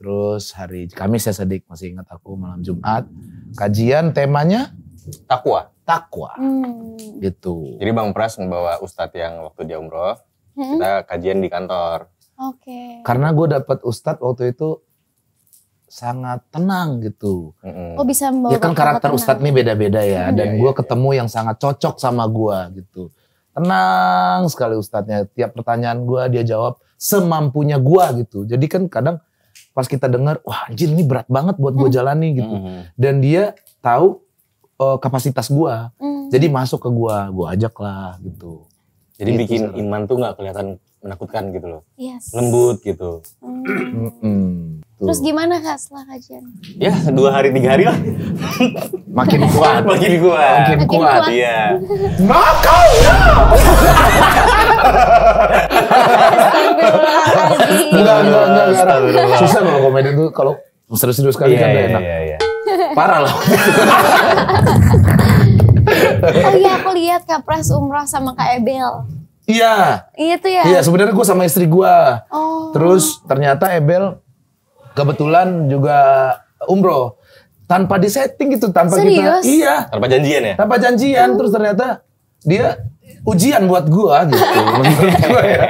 Terus hari Kamis ya Sadik masih ingat aku malam Jumat. Kajian temanya takwa. Takwa.
Hmm.
Gitu. Jadi Bang Pras membawa
ustadz yang waktu dia umroh hmm? kita kajian di kantor.
Oke. Okay.
Karena gue dapet ustadz waktu itu sangat tenang gitu. mm Oh bisa
membawa. Ya kan karakter ustadz
ini beda-beda ya. hmm Dan gue ketemu yang sangat cocok sama gue gitu. Tenang sekali ustadznya. Tiap pertanyaan gue dia jawab semampunya gue gitu. Jadi kan kadang pas kita dengar, wah anjir ini berat banget buat gue hmm. jalani gitu. hmm Dan dia tahu uh, kapasitas
gue. hmm Jadi masuk ke gue, gue ajak lah gitu. Jadi gitu bikin iman tuh nggak kelihatan menakutkan gitu loh. Yes. Lembut gitu.
Hmm. Terus gimana kak setelah kajian?
Ya dua hari tiga hari lah. makin <laughs> kuat, makin kuat, makin, kuat. Iya.
Nakal ya.
Enggak, enggak, enggak,
Susah kalau komedi tuh kalau serius-serius kali yeah, kan yeah, kan iya, enak. Iya, yeah, iya. Yeah.
Parah lah. <laughs> oh iya aku lihat Kapres Umroh sama Kak Ebel. Iya. Iya tuh
ya. Iya sebenarnya
gue sama istri gue. Oh. Terus ternyata Ebel kebetulan juga umroh tanpa disetting gitu tanpa Serius? kita iya
tanpa janjian ya
tanpa janjian hmm. terus ternyata dia ujian buat gua gitu menurut gua ya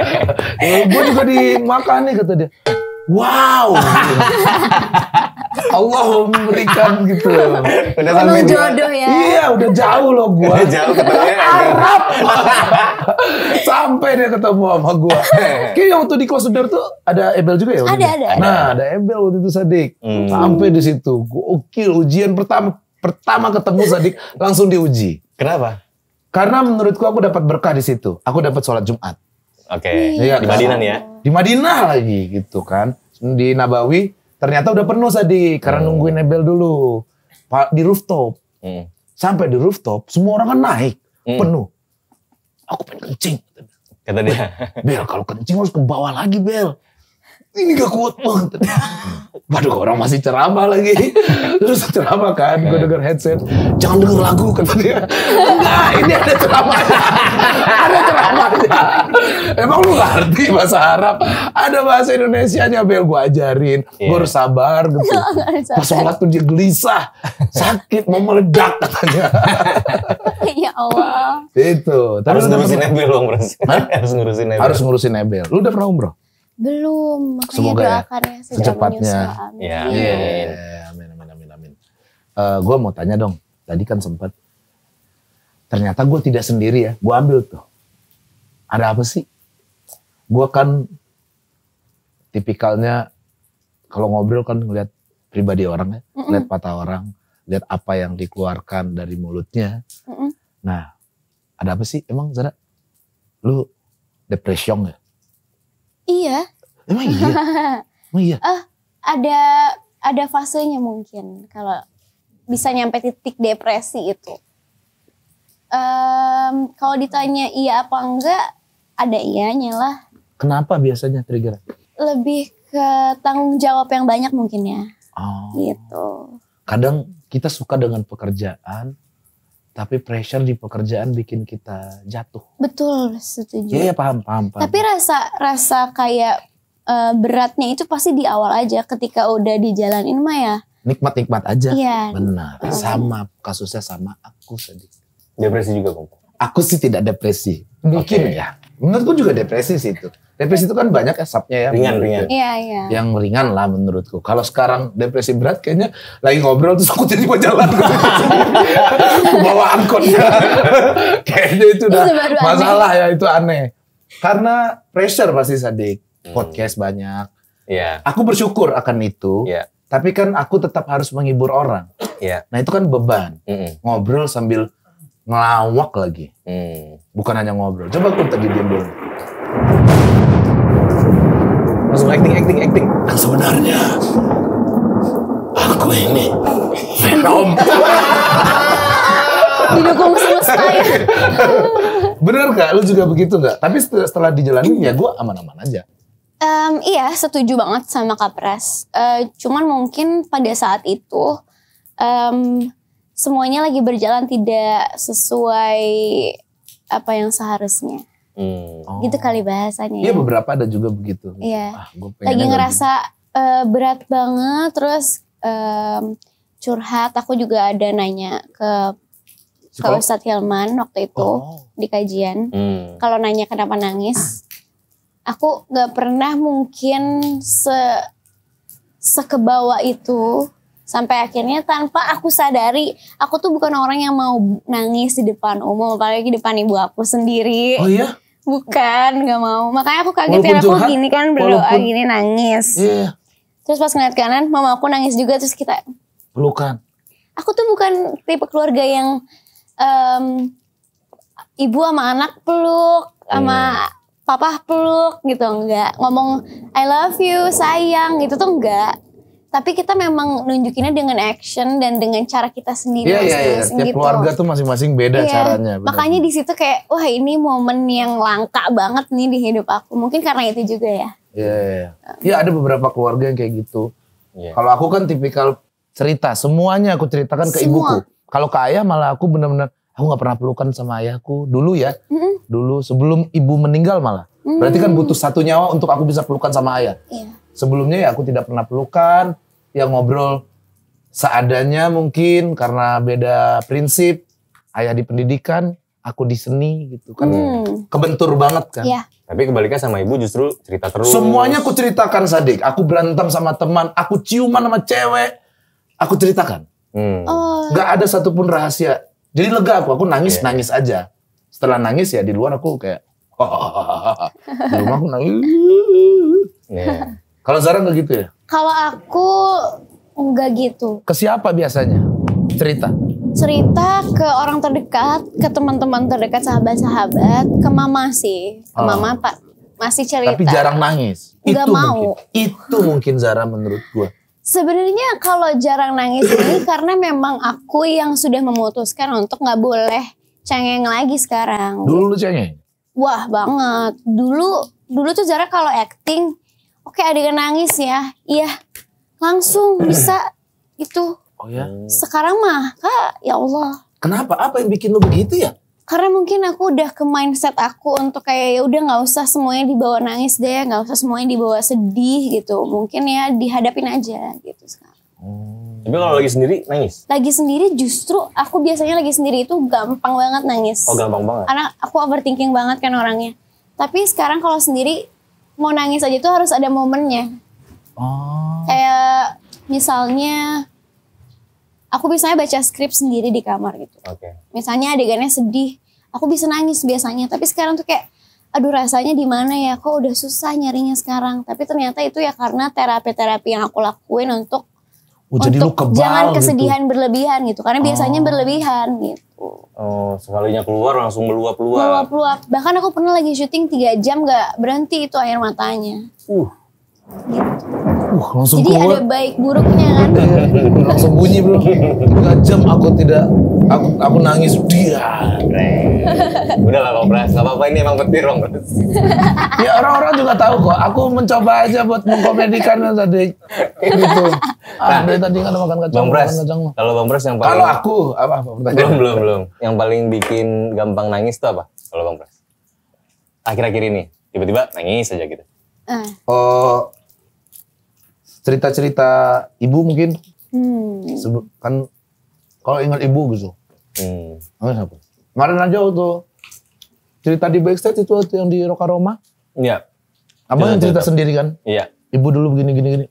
gua juga dimakan nih kata dia wow <laughs> Allah memberikan gitu Udah jodoh ya. Iya, udah jauh loh gua. <laughs> jauh ketemu Arab. <laughs> Sampai dia ketemu sama gua. Kayaknya waktu di kelas tuh ada Ebel juga ya? Ada, ada, Nah, ada Ebel waktu itu Sadik. Hmm. Sampai di situ. oke ujian pertama pertama ketemu Sadik langsung diuji. Kenapa? Karena menurutku aku dapat berkah di situ. Aku dapat sholat Jumat. Oke,
okay. Iya. iya, di Madinah kan? ya. Di Madinah
lagi gitu kan di Nabawi ternyata udah penuh tadi karena hmm. nungguin Nebel dulu di rooftop. Hmm. Sampai di rooftop semua orang kan naik hmm. penuh. Aku pengen kencing. Kata dia. Bel kalau kencing harus ke bawah lagi Bel ini gak kuat banget. Waduh orang masih ceramah lagi. Terus ceramah kan, gue eh. denger headset. Jangan denger lagu kata dia.
Enggak, ini ada ceramah. ada ceramahnya.
Emang lu ngerti bahasa Arab? Ada bahasa Indonesia nya Bel gue ajarin. Yeah. Gue iya. harus sabar gitu. Pas sholat tuh dia gelisah. Sakit, mau meledak katanya.
ya Allah.
Itu. Tapi harus ngurusin Ebel dong, Harus ngurusin Nebel. Harus
ngurusin Ebel. Lu udah pernah umroh?
Belum, makanya Semoga doakan ya, ya secepatnya. Iya. Amin. Ya,
amin. amin, amin, amin,
amin. Uh, eh, gue mau tanya dong, tadi kan sempat ternyata gue tidak sendiri ya, gue ambil tuh. Ada apa sih? Gue kan tipikalnya kalau ngobrol kan ngeliat pribadi orang ya, ngeliat patah orang, lihat apa yang dikeluarkan dari mulutnya. Mm -mm. Nah, ada apa sih emang Zara? Lu depresion
ya? Iya. Emang iya? <laughs> Emang iya?
Uh, ada ada fasenya mungkin kalau bisa nyampe titik depresi itu. Um, kalau ditanya iya apa enggak, ada iyanya lah.
Kenapa biasanya trigger?
Lebih ke tanggung jawab yang banyak mungkin ya. Oh.
Gitu. Kadang kita suka dengan pekerjaan, tapi pressure di pekerjaan bikin kita jatuh.
Betul, setuju. Iya, iya
paham, paham, paham. Tapi
rasa rasa kayak e, beratnya itu pasti di awal aja ketika udah dijalanin mah ya.
Nikmat-nikmat aja. Iya. Benar. Sama kasusnya sama aku sedih. Depresi juga, Kok. Aku sih tidak depresi. Mungkin okay. ya. Menurutku juga depresi sih itu. Depresi itu kan banyak ya, asapnya ya. Ringan, gitu. ringan. Iya, iya. Yang ringan lah menurutku. Kalau sekarang depresi berat kayaknya lagi ngobrol terus aku jadi mau jalan.
<laughs> Bawa angkot. <laughs>
kayaknya itu udah masalah ya, itu aneh. Karena pressure pasti Sadik. Hmm. Podcast banyak. Iya. Aku bersyukur akan itu. Iya. Tapi kan aku tetap harus menghibur orang. Iya. Nah itu kan beban. Mm -mm. Ngobrol sambil ngelawak lagi. Mm. Bukan hanya ngobrol. Coba aku tadi diam dulu
langsung acting acting acting Dan sebenarnya aku ini
Venom didukung semua saya.
bener gak lu juga begitu gak tapi setelah dijalani ya iya. gue aman-aman aja
Um, iya, setuju banget sama Kapres. Uh, eh, cuman mungkin pada saat itu um, semuanya lagi berjalan tidak sesuai apa yang seharusnya.
Hmm.
Gitu kali bahasanya. Iya ya. beberapa
ada juga begitu. Iya. Ah, Lagi ngerasa
uh, berat banget terus um, curhat aku juga ada nanya ke ke Ustadz Hilman waktu itu oh. di kajian. Hmm. Kalau nanya kenapa nangis, aku gak pernah mungkin se sekebawa itu sampai akhirnya tanpa aku sadari aku tuh bukan orang yang mau nangis di depan umum apalagi di depan ibu aku sendiri oh iya bukan nggak mau makanya aku kaget ya aku gini kan berdoa walaupun, ah, gini nangis iya, iya. terus pas ngeliat kanan mama aku nangis juga terus kita pelukan aku tuh bukan tipe keluarga yang um, ibu sama anak peluk sama iya. papa peluk gitu enggak ngomong I love you sayang gitu tuh enggak tapi kita memang nunjukinnya dengan action dan dengan cara kita sendiri yeah, iya masing yeah, yeah. Tiap gitu. keluarga
tuh masing-masing beda yeah. caranya. Bener. Makanya
di situ kayak wah ini momen yang langka banget nih di hidup aku. Mungkin karena itu juga ya.
Iya. Yeah, iya um. ada beberapa keluarga yang kayak gitu. Yeah. Kalau aku kan tipikal cerita, semuanya aku ceritakan ke Semua. ibuku. Kalau ke ayah malah aku benar-benar aku nggak pernah pelukan sama ayahku dulu ya. Mm-hmm. Dulu sebelum ibu meninggal malah. Mm. Berarti kan mm. butuh satu nyawa untuk aku bisa pelukan sama ayah. Yeah Sebelumnya ya aku tidak pernah pelukan, ya ngobrol seadanya mungkin karena beda prinsip. Ayah di pendidikan, aku di seni gitu kan. Hmm. Kebentur banget kan. Ya. Tapi kebalikannya sama ibu justru cerita terus. Semuanya aku ceritakan Sadik. Aku berantem sama teman, aku ciuman sama cewek. Aku ceritakan. Hmm. Oh. ada satupun rahasia. Jadi lega aku, aku nangis-nangis iya. aja. Setelah nangis ya di luar aku kayak <laughs>
di
rumah
aku nangis. Yeah. Kalau Zara nggak gitu ya?
Kalau aku nggak gitu.
Ke siapa biasanya? Cerita?
Cerita ke orang terdekat, ke teman-teman terdekat, sahabat-sahabat, ke mama sih, ke oh. mama pak masih cerita. Tapi jarang
nangis. Gak itu mau. Mungkin, itu mungkin Zara menurut gua.
Sebenarnya kalau jarang nangis ini <coughs> karena memang aku yang sudah memutuskan untuk nggak boleh cengeng lagi sekarang. Dulu lu cengeng? Wah banget. Dulu dulu tuh Zara kalau acting oke okay, adegan nangis ya iya langsung bisa gitu. oh ya sekarang mah kak ya Allah
kenapa apa yang bikin lu begitu ya
karena mungkin aku udah ke mindset aku untuk kayak ya udah nggak usah semuanya dibawa nangis deh nggak usah semuanya dibawa sedih gitu mungkin ya dihadapin aja gitu sekarang
Hmm. Tapi kalau lagi sendiri nangis?
Lagi sendiri justru aku biasanya lagi sendiri itu gampang banget nangis. Oh gampang banget. Karena aku overthinking banget kan orangnya. Tapi sekarang kalau sendiri mau nangis aja tuh harus ada momennya. Oh. Kayak misalnya aku biasanya baca skrip sendiri di kamar gitu. Oke. Okay. Misalnya adegannya sedih, aku bisa nangis biasanya, tapi sekarang tuh kayak aduh rasanya di mana ya kok udah susah nyarinya sekarang tapi ternyata itu ya karena terapi-terapi yang aku lakuin untuk
oh, untuk lu kebal, jangan gitu. kesedihan gitu.
berlebihan gitu karena biasanya oh. berlebihan gitu
Oh, sekalinya keluar langsung meluap-luap. Meluap-luap.
Bahkan aku pernah lagi syuting tiga jam gak berhenti itu air matanya. Uh.
Gitu. Wah, uh, langsung Jadi keluar. ada
baik buruknya kan?
<laughs> langsung bunyi bro. Tiga jam aku tidak, aku aku nangis dia.
Udah lah Bang Pras,
gak apa-apa ini emang petir Bang
<laughs> ya
orang-orang juga tahu kok, aku mencoba aja buat mengkomedikan kan tadi. Gitu. Nah, ah, ada tadi kan makan kacang. Bang Pras,
kalau Bang Pras yang paling... Kalau aku, apa? apa belum, belum, belum. Yang paling bikin gampang nangis tuh apa? Kalau Bang Pras? Akhir-akhir ini, tiba-tiba nangis aja gitu. Uh. Oh,
cerita-cerita ibu mungkin
hmm.
Sebe kan kalau ingat ibu gitu hmm. siapa kemarin aja waktu cerita di backstage itu yang di Roka Roma
iya abang yang cerita, iya. sendiri kan iya
ibu dulu begini gini gini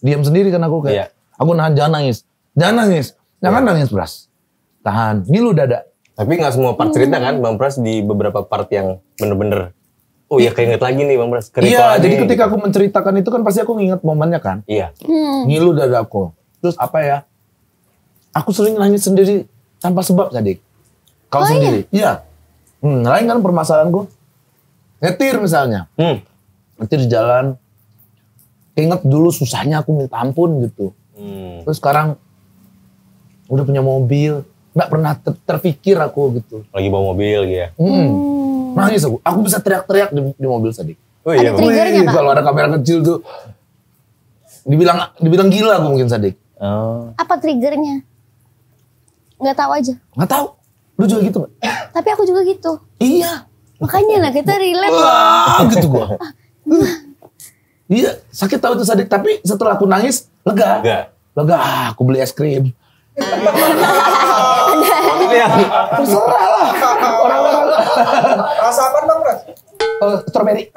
diam sendiri kan aku kayak iya. aku nahan jangan nangis jangan nangis jangan iya. nangis beras tahan ngilu dada
tapi nggak semua part hmm. cerita kan bang Pras di beberapa part yang bener-bener Oh ya iya keinget lagi nih Bang Pras. Iya, jadi ketika
aku menceritakan itu kan pasti aku nginget momennya kan.
Iya.
Hmm. Ngilu
aku. Terus apa ya? Aku sering nangis sendiri tanpa sebab tadi. Kau oh, iya? sendiri. Iya. iya. Hmm, lain kan permasalahanku. ngetir misalnya. Hmm. Nyetir di jalan. Keinget dulu susahnya aku minta ampun gitu.
Hmm. Terus
sekarang udah punya mobil. Gak pernah ter terpikir aku gitu.
Lagi bawa mobil gitu ya. Hmm.
hmm Nangis aku. Aku bisa teriak-teriak di, di mobil tadi. Oh iya. Ada triggernya Pak. Kalau ada kamera kecil tuh. Dibilang dibilang gila aku mungkin Sadik. Oh.
Apa triggernya? Gak tau aja. Gak
tau? Lu juga
gitu Tapi aku juga gitu. Iya. Makanya lah kita relate. Wah, <laughs> gitu
gua. Ah, iya, sakit tahu itu Sadik. Tapi setelah aku nangis, lega. Lega. Lega, aku beli es krim.
<laughs> yang
terserah lah. Orang-orang
rasa apa bang ras?
Uh, oh, strawberry. <laughs>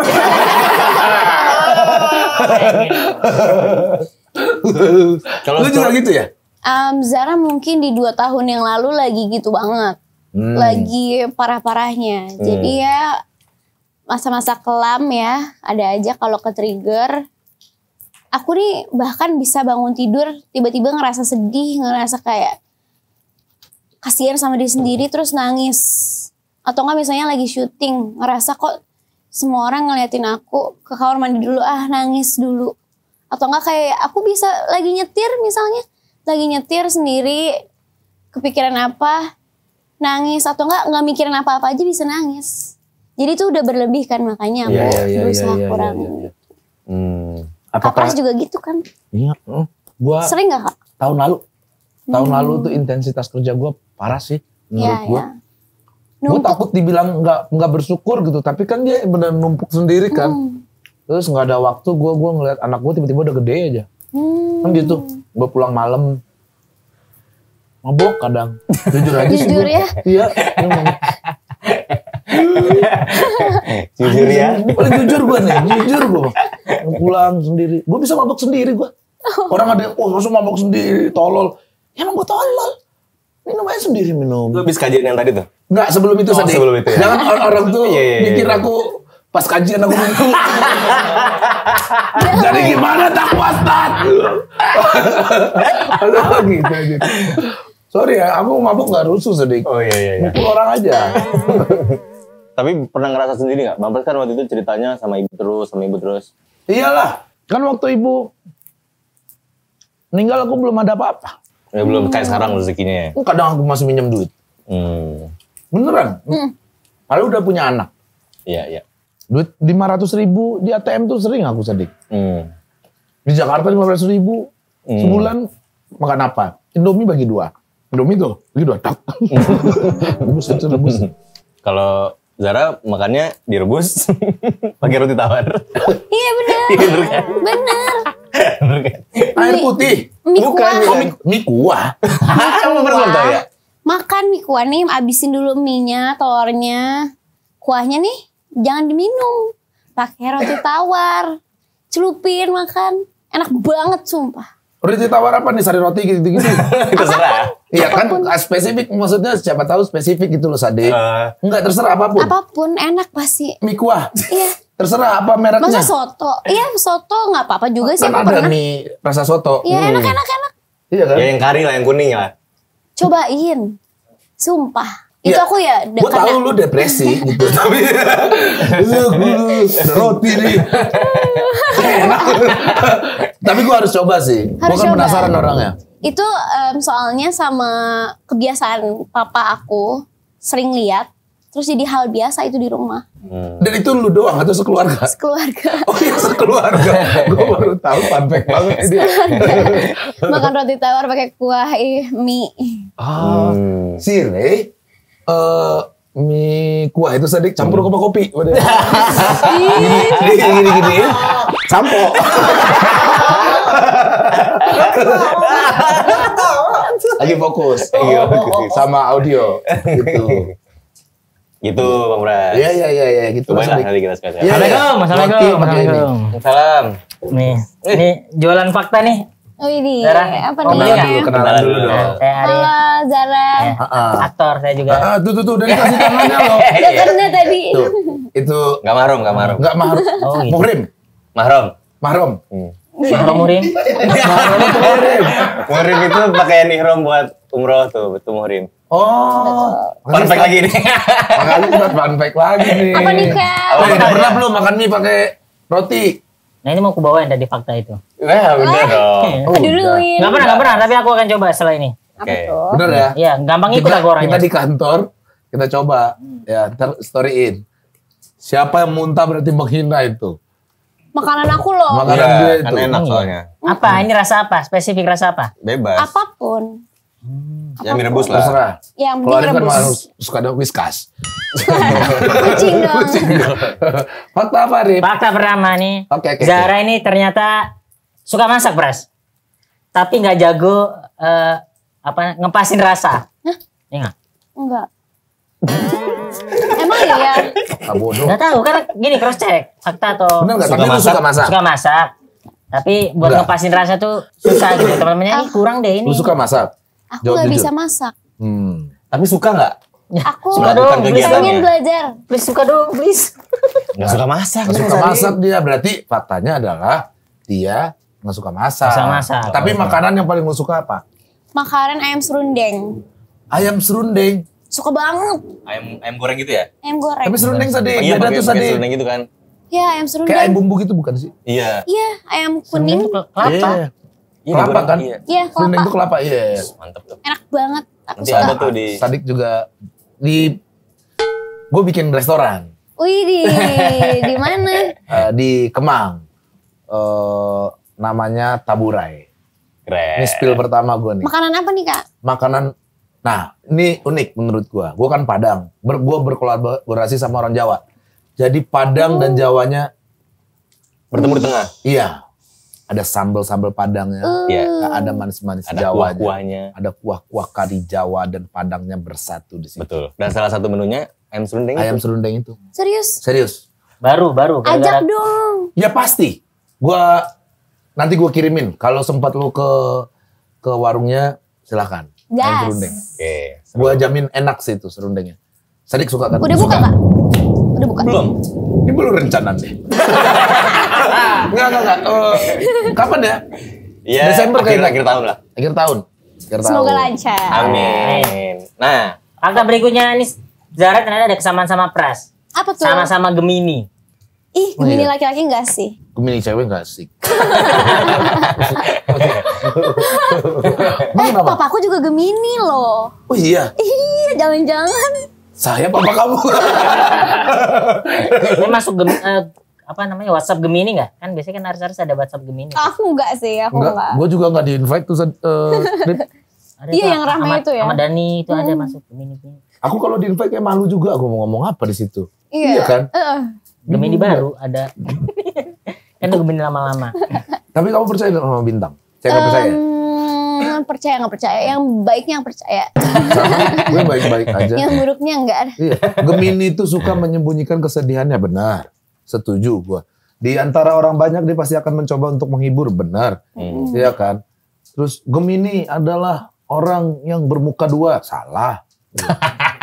Kalau lu juga gitu ya?
Um, Zara mungkin di dua tahun yang lalu lagi gitu banget,
hmm. lagi
parah-parahnya. Hmm. Jadi ya masa-masa kelam ya, ada aja kalau ke trigger. Aku nih bahkan bisa bangun tidur tiba-tiba ngerasa sedih, ngerasa kayak kasihan sama diri sendiri terus nangis atau nggak misalnya lagi syuting ngerasa kok semua orang ngeliatin aku ke kamar mandi dulu ah nangis dulu atau enggak kayak aku bisa lagi nyetir misalnya lagi nyetir sendiri kepikiran apa nangis atau enggak nggak mikirin apa-apa aja bisa nangis jadi itu udah berlebih kan makanya iya, aku yeah, yeah, berusaha yeah, yeah, iya, kurang
yeah, yeah, yeah. Hmm, apakah Kapas juga gitu kan iya yeah. Hmm. gua
sering nggak kak
tahun lalu tahun hmm. lalu tuh intensitas kerja gue parah sih menurut ya, gue. Ya. Gue takut dibilang nggak nggak bersyukur gitu, tapi kan dia benar numpuk sendiri kan. Hmm. Terus nggak ada waktu gue gue ngeliat anak gue tiba-tiba udah gede aja. Hmm. Kan gitu, gue pulang malam mabok kadang jujur aja sih jujur ya
iya <laughs> jujur ya paling jujur
gue nih jujur gue pulang sendiri gue bisa mabok sendiri gue <laughs> orang ada oh langsung mabok sendiri tolol emang gue tolol minum aja sendiri minum. Lu habis kajian yang tadi tuh? Enggak, sebelum itu oh, sebelum itu ya. Jangan orang-orang tuh yeah, yeah, yeah. mikir iya. aku pas kajian aku minum. <laughs> Jadi gimana
tak puas wastat?
<laughs> Halo gitu aja. Sorry ya, aku mabuk gak rusuh sedikit. Oh iya iya. iya. Mukul orang aja. <laughs> Tapi pernah ngerasa sendiri gak? Mampus kan waktu itu ceritanya sama ibu terus, sama ibu terus. Iyalah, kan waktu ibu
meninggal aku belum ada apa-apa.
Ya, belum kayak hmm. sekarang rezekinya. Ya? Oh, kadang
aku masih minjem duit.
Hmm.
Beneran. Hmm. Kalau udah punya anak. Iya, iya. Duit 500 ribu di ATM tuh sering aku sedih. Hmm. Di Jakarta 500 ribu hmm. sebulan makan apa? Indomie bagi dua. Indomie tuh bagi dua. <laughs>
Kalau Zara makannya direbus <laughs> pakai roti tawar. iya benar. Iya, kan?
benar. Kan? Air putih. Mie Bukan, kuah.
Oh, mie, mie kuah.
Kamu belum
ya? Makan mie kuah nih, abisin dulu minyak, nya telurnya. Kuahnya nih jangan diminum. Pakai roti tawar. Celupin makan. Enak banget sumpah.
Udah ditawar apa nih sari roti gitu-gitu. <laughs> terserah. Iya kan ah, spesifik maksudnya siapa tahu spesifik gitu loh Sade. Uh, Enggak terserah apapun. Apapun enak pasti. Mie kuah. Iya. Terserah
apa mereknya. Masa
soto? Iya soto nggak apa-apa juga sih. Kan ada pernah.
rasa soto. Iya hmm. enak-enak enak. Iya kan? Ya yang kari lah yang kuning lah.
Cobain. Sumpah itu ya, aku ya gue tau
lu depresi <laughs> gitu tapi lu iya, gue roti
nih <laughs> tapi gue harus coba sih gue kan penasaran orangnya
itu um, soalnya sama kebiasaan papa aku sering lihat terus jadi hal biasa itu di rumah.
Hmm. Dan itu lu doang atau sekeluarga?
Sekeluarga. <laughs> Oh
iya sekeluarga. Gue baru tahu panpek banget ini.
Makan roti tawar pakai kuah mie.
Oh hmm. Sireh uh, eh, mie kuah itu sedikit campur sama kopi. Udah.
<laughs> gini, gini, gini,
gini. Campo.
Lagi fokus. Oh, iya, oh, gitu. oh. Sama audio. Gitu. Gitu Bang Bras. Iya iya iya iya gitu. Gimana hari kita sekarang? Iya, iya.
Assalamualaikum, Assalamualaikum,
Assalamualaikum. Nih,
ini jualan fakta nih.
Oh ini, Zara. apa oh, namanya? Dulu, kenalan dulu dong. Saya Ari. Halo Zara. Eh,
ah, ah. Aktor saya juga. Uh, tuh tuh tuh udah dikasih tangannya loh. <laughs> Iya, iya. Udah
kena tadi. Tuh,
itu nggak mahrum, nggak mahrum. Nggak mahrum. Oh, gitu. Muhrim. Mahrum. Mahrum. Hmm. Mahrum muhrim. <laughs> mahrum itu
muhrim. itu pakaian ihrom
buat umroh tuh, betul muhrim.
Oh,
fun fact lagi nih.
Makanya buat fun fact lagi nih. Apa nih, Kak? Oh, pernah belum makan mie pakai roti? Nah, ini mau aku yang tadi fakta itu. Nah, eh, bener ah, dong. Oh, Gak pernah, gak pernah. Tapi aku akan coba setelah ini.
Oke. Okay. Bener ya? Iya,
gampang ikut kita, aku orangnya. Kita di kantor,
kita coba. Hmm. Ya, ntar in. Siapa yang muntah berarti menghina itu.
Makanan aku loh.
Makanan ya, dia kan itu. Kan enak
hmm.
soalnya.
Apa? Ini rasa apa? Spesifik rasa
apa? Bebas. Apapun.
Hmm. Yang Ya lah. Terserah.
yang penting rebus. Kalau
kan suka ada whiskas.
<laughs> Kucing dong. Kucing dong.
Fakta apa, Rip? Fakta pertama nih. Oke, okay, okay, Zara okay. ini ternyata suka masak beras, tapi nggak jago uh, apa ngepasin rasa. Hah? Ya
enggak Enggak.
<laughs> Emang iya?
nggak tahu
kan gini cross check fakta atau Bener gak? Suka masak. suka masak. Suka masak. Tapi buat Enggak. ngepasin rasa tuh susah gitu. Teman-temannya ini kurang deh ini. Lu suka masak? Aku nggak bisa masak.
Hmm. Tapi suka nggak,
Aku suka dong, please ya? pengen belajar. Please suka dong, please.
Gak suka masak.
Gak suka masak
dia. Berarti faktanya adalah dia Nggak suka masak. Masa -masa. Tapi oh, makanan yang paling lo suka apa?
Makanan ayam serundeng.
Ayam serundeng.
Suka banget.
Ayam ayam goreng gitu ya?
Ayam goreng. Tapi serundeng tadi. Iya, ada tuh tadi. Serundeng gitu kan. Iya, ayam serundeng. Kayak ayam bumbu gitu bukan sih? Iya. Iya, ayam kuning. Kelapa. Iya, iya kelapa
kan? Iya,
kelapa. Serundeng itu kelapa, iya. Mantap
tuh. Enak banget.
Aku Nanti suka. ada tuh di... Sadik juga di... Gue bikin restoran.
Wih, di, di mana?
Eh, di Kemang. Uh, namanya taburai. Keren. Ini spill pertama gue nih.
Makanan apa nih kak?
Makanan, nah ini unik menurut gue. Gue kan Padang, Ber, gue berkolaborasi sama orang Jawa. Jadi Padang oh. dan Jawanya bertemu di tengah. Iya, ada sambal-sambal Padangnya, uh. Oh. Iya. Nah, ada manis-manis ada Jawa, kuah ada kuah-kuah kari Jawa dan Padangnya bersatu di sini. Betul. Dan salah satu menunya ayam serundeng. Ayam itu. serundeng itu.
Serius? Serius.
Baru, baru. Ajak
dong.
Ya pasti. Gua Nanti gue kirimin. Kalau sempat lu ke ke warungnya silahkan.
Yes. Main serundeng.
yes. gue jamin enak sih itu serundengnya. Sadik suka kan? Udah buka, Pak? Udah buka? Belum. Ini belum rencana deh.
Enggak, <laughs> enggak, enggak. Oh. kapan ya?
Iya. Yeah, Desember akhir, kayaknya. Akhir tahun lah. Akhir tahun. Akhir
tahun. Semoga lancar. Amin. Nah, fakta berikutnya ini Zara ternyata ada kesamaan sama Pras.
Apa tuh? Sama-sama Gemini. Ih, oh, iya. Gemini
laki-laki enggak sih?
Gemini cewek enggak sih. <laughs>
eh, aku juga Gemini loh. Oh iya? Iya, jangan-jangan.
Saya papa kamu. <laughs> Ini masuk gemini uh, eh, apa namanya WhatsApp Gemini nggak? Kan biasanya kan harus-harus ada WhatsApp Gemini.
Aku enggak sih, aku enggak. enggak.
Gue juga enggak di-invite tuh. Uh,
<laughs> iya, yang ramai itu ya. Ahmad Dani itu hmm. ada masuk
Gemini. Aku kalau di-invite kayak malu juga. Aku mau ngomong apa di situ. Iya, iya kan? -uh. Gemini baru ada. <laughs> kan itu Gemini lama-lama. Tapi kamu percaya sama bintang? Saya enggak um, percaya.
percaya nggak percaya yang baiknya yang percaya
Yang gue baik-baik <laughs> aja yang
buruknya enggak ada iya.
Gemini itu suka menyembunyikan kesedihannya benar setuju gue di antara orang banyak dia pasti akan mencoba untuk menghibur benar hmm. iya kan terus Gemini adalah orang yang bermuka dua salah <laughs>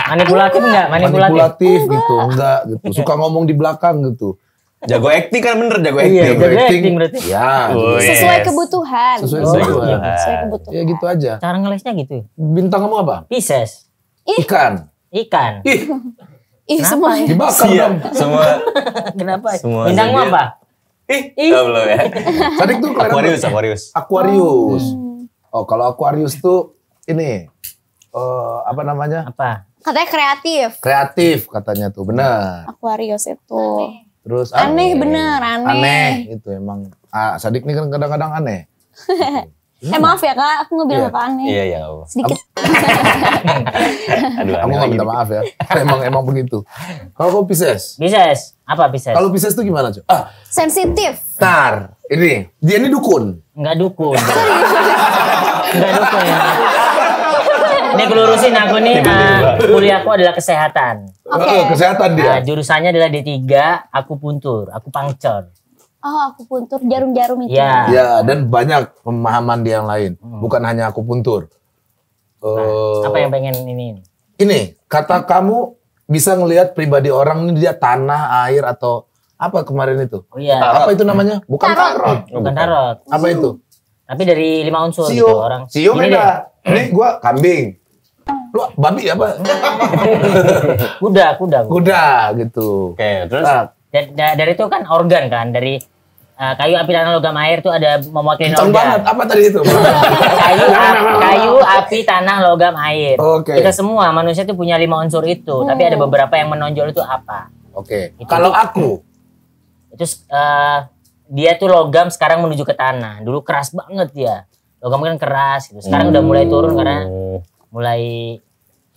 manipulatif enggak? Manipulatif, manipulatif gitu, enggak. gitu, enggak gitu. Suka ngomong di belakang gitu. Jago acting
kan bener jago
iya, acting. Iya, jago acting, acting berarti. Ya. Oh, yes. Iya, iya. Sesuai kebutuhan. Sesuai, oh, kebutuhan. Sesuai kebutuhan. Ya gitu aja. Cara ngelesnya gitu. Bintang kamu apa? Pisces. Ikan. Ikan. Ih. Ih semua. Ya? Ya? Dibakar Sia. dong. Semua. Kenapa?
Semua Bintangmu
apa?
Ih. Ih. Oh, belum ya. Tadi ya. tuh Aquarius,
Aquarius.
Aquarius. Hmm. Oh, kalau Aquarius tuh ini uh, apa namanya? Apa?
Katanya kreatif.
Kreatif katanya tuh, benar.
Aquarius itu.
Terus aneh. aneh bener,
aneh. Aneh
itu emang. Ah, Sadik nih kan kadang-kadang aneh. <laughs>
eh maaf ya kak, aku nggak bilang iya. apa aneh. Iya
iya. Oh. Sedikit. <laughs> Aduh, Kamu aneh nggak minta maaf ya. <laughs> emang emang begitu. Kalau kamu Pisces, Pisces. Apa Pisces? kalau Pisces tuh gimana cuy? Ah,
Sensitif.
tar. Ini dia ini dukun. Enggak dukun. Enggak
dukun. Ini aku lurusin aku nih uh, eh, kuliahku adalah kesehatan. Oke. Okay. Oh, kesehatan dia. Uh, jurusannya adalah D3, aku puntur, aku pangcor.
Oh, aku puntur jarum-jarum itu. Ya. yeah,
dan banyak pemahaman dia yang lain. Hmm.
Bukan hanya aku puntur. Nah, apa yang eh, pengen ini? Ini, kata kamu bisa ngelihat pribadi orang ini dia tanah, air atau apa kemarin itu? Oh, iya. Tarot. Apa
itu namanya? Bukan tarot. tarot. Bukan oh, tarot. Apa itu? Tapi dari lima unsur Sio. gitu orang. Sio beda.
Ini gue kambing. Lu babi apa? Ya,
<laughs> kuda, kuda. Kuda gitu. Oke, okay, terus nah, da dari itu kan organ kan dari uh, kayu api tanah logam air itu ada mewakili organ. banget
apa tadi itu? <laughs>
kayu <laughs> api, kayu api tanah logam air. Okay. Kita semua manusia itu punya lima unsur itu, hmm. tapi ada beberapa yang menonjol itu apa?
Oke. Okay. Kalau
aku itu uh, dia tuh logam sekarang menuju ke tanah. Dulu keras banget ya. Logam kan keras gitu. Sekarang hmm. udah mulai turun karena oh mulai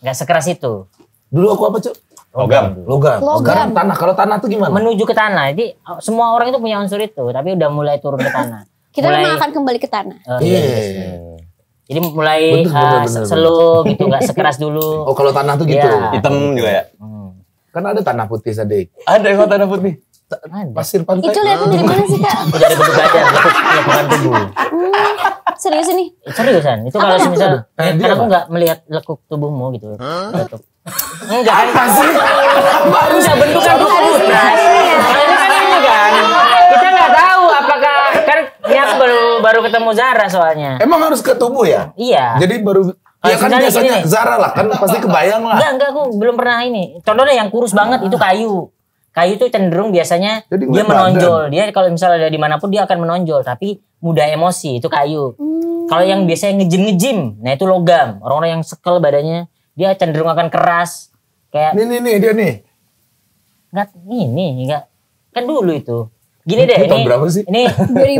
nggak sekeras itu. Dulu
aku apa cuk? Logam. Logam. Logam.
Tanah. Kalau tanah tuh gimana? Menuju ke tanah. Jadi oh, semua orang itu punya unsur itu, tapi udah mulai turun ke tanah. <laughs> Kita mulai, memang akan kembali ke tanah. Uh, iya. Yeah. Iya, iya. Jadi mulai uh, bener, gitu, nggak sekeras dulu. <laughs> Oh kalau tanah tuh gitu. Yeah. Hitam
juga ya. Hmm.
Kan ada tanah putih sadik. Ada kok tanah putih pasir pantai. Itu lihatnya dari mana
sih kak? Itu dari bentuk badan, itu lekukan tubuh. Hmm, serius ini?
Seriusan, itu kalau misal, eh, kan aku nggak melihat lekuk tubuhmu gitu. Lekuk.
Enggak Apa sih? Baru enggak bentukan tubuh. Nah, ya. kan. kita nggak tahu apakah kan
ini baru baru ketemu Zara soalnya. Emang harus ke tubuh ya? Iya. Jadi baru Ya kan biasanya Zara lah kan pasti kebayang lah. Enggak, enggak aku belum pernah ini. Contohnya yang kurus banget itu kayu kayu itu cenderung biasanya Jadi dia menonjol. Badan. Dia kalau misalnya ada dimanapun dia akan menonjol, tapi mudah emosi itu kayu. Hmm. Kalau yang biasanya ngejim-ngejim, nah itu logam. Orang-orang yang sekel badannya, dia cenderung akan keras. Kayak ini nih nih dia nih. Enggak ini, enggak. Kan dulu itu. Gini deh, ini, berapa sih? Ini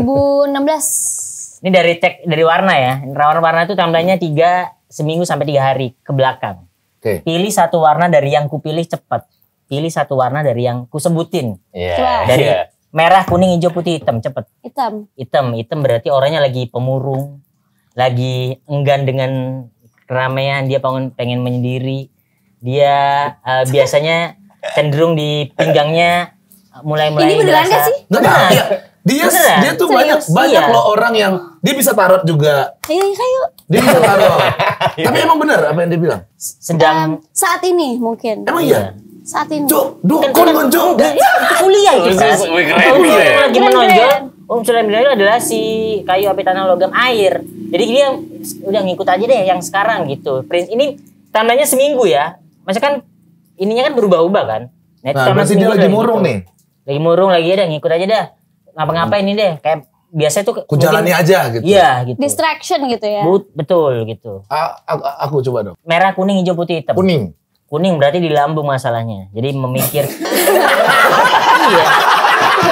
2016. <laughs> Ini dari tek dari warna ya. Warna-warna itu tandanya tiga seminggu sampai tiga hari ke belakang. Okay. Pilih satu warna dari yang kupilih cepat pilih satu warna dari yang kusebutin.
Iya. Yeah. Dari yeah.
merah, kuning, hijau, putih, hitam, cepet. Hitam. Hitam, hitam berarti orangnya lagi pemurung, lagi enggan dengan keramaian, dia pengen pengen menyendiri. Dia uh, biasanya cenderung di pinggangnya mulai-mulai Ini beneran gak sih? Beneran. Nah, Dia, Beneran? dia tuh Serius? banyak banyak iya. loh orang yang dia bisa tarot juga.
Iya kayu. Dia bisa tarot.
<laughs> Tapi emang bener apa yang dia bilang? Sedang um,
saat ini mungkin. Emang iya? iya saat ini. Jok, dukun menonjol. Kuliah itu.
Lagi menonjol.
Om Sulaim itu adalah si kayu api tanah logam air. Jadi dia udah ngikut aja deh yang sekarang gitu. Prince ini tandanya seminggu ya. Masa kan ininya kan berubah-ubah kan. Nah, nah berarti dia lagi gitu. murung nih. Lagi murung lagi ya ngikut aja dah. Ngapa-ngapain hmm. ini deh kayak biasa tuh ku aja gitu. Iya gitu.
Distraction gitu ya.
But, betul gitu. A, aku, aku coba dong. Merah, kuning, hijau, putih, hitam. Kuning. Kuning berarti di lambung masalahnya. Jadi memikir. <laughs> iya.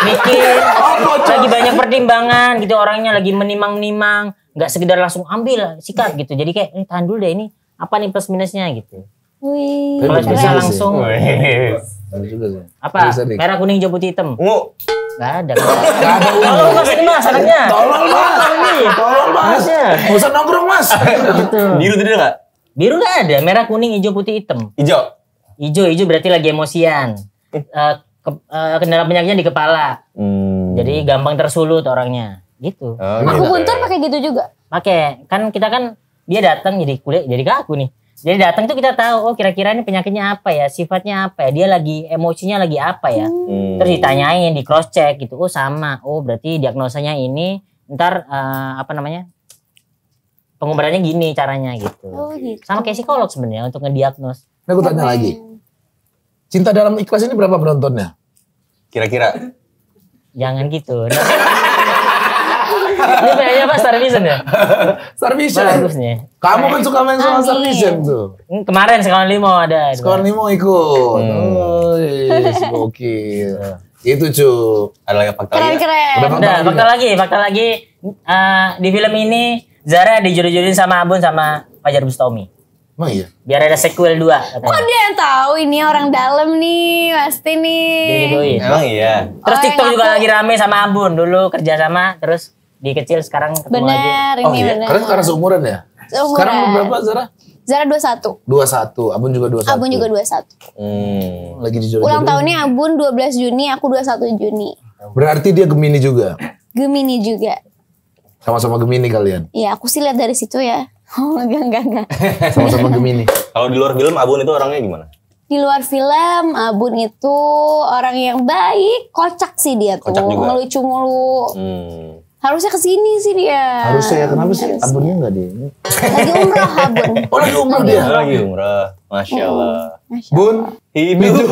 Mikir. Oh, lagi banyak pertimbangan gitu orangnya lagi menimang-nimang. Gak sekedar langsung ambil sikat gitu. Jadi kayak eh, tahan dulu deh ini apa nih plus minusnya gitu.
Wih. Kalau bisa langsung. Wih. Apa? Merah
kuning hijau putih hitam. Oh. Gak ada. <laughs> Gak ada Tolong mas ini mas anaknya. Tolong mas. Tolong mas. Gak usah nongkrong mas. Gitu. Biru tadi gak? Biru nggak ada, merah, kuning, hijau, putih, hitam. Hijau. Hijau, hijau berarti lagi emosian. Uh, ke, uh, kendala penyakitnya di kepala.
Hmm.
Jadi
gampang tersulut orangnya. Gitu. Oh, Aku gitu. buntur
pakai gitu juga.
Pakai. Kan kita kan dia datang jadi kulit jadi kaku nih. Jadi datang tuh kita tahu oh kira-kira ini penyakitnya apa ya, sifatnya apa ya, dia lagi emosinya lagi apa ya. Hmm. Terus ditanyain, di cross check gitu. Oh sama. Oh berarti diagnosanya ini ntar uh, apa namanya? pengobatannya gini caranya gitu. Oh, gitu. Sama kayak psikolog sebenarnya untuk ngediagnos. Nah, gue tanya lagi. Cinta dalam ikhlas ini berapa penontonnya? Kira-kira. Jangan gitu. Nah. ini kayaknya apa Star Vision ya? Star Vision. Bagusnya. Kamu kan suka main sama Star Vision tuh. Hmm, kemarin sekolah limo ada. Sekolah limo ikut.
Hmm. Oh, yes, oke. <laughs> Itu cu. Ada lagi fakta Keren, lagi. Keren. keren. fakta, Udah, fakta lagi.
Fakta lagi. Uh, di film ini Zara dijodoh-jodohin sama Abun sama Fajar Bustomi. Emang oh, iya? Biar ada sequel 2 Kok
dia yang tahu ini orang dalam nih, pasti nih. Dijodohin.
Emang iya. Terus oh, iya, TikTok juga lagi rame sama Abun dulu kerja sama terus di kecil sekarang ketemu bener, lagi. Oh, ini oh, iya. bener. Karena sekarang seumuran ya?
Seumuran. Sekarang berapa Zara? Zara
21. 21. Abun juga 21. Abun juga 21. Hmm. Lagi di Ulang tahunnya
Abun 12 Juni, aku 21 Juni.
Berarti dia Gemini juga?
Gemini juga.
Sama-sama Gemini kalian.
Iya, aku sih lihat dari situ ya. <laughs> Oh, enggak enggak enggak.
<laughs> Sama-sama Gemini. Kalau di luar film Abun itu orangnya gimana?
Di luar film Abun itu orang yang baik, kocak sih dia tuh. Kocak juga. Ngelucu mulu. Hmm. Harusnya ke sini sih dia. Harusnya ya, kenapa sih Harusnya. abunnya
enggak dia?
Lagi umrah abun. <laughs> Oh, lagi umrah dia. Lagi umrah. Masya Allah. Hmm. Masya Allah. Bun, hidup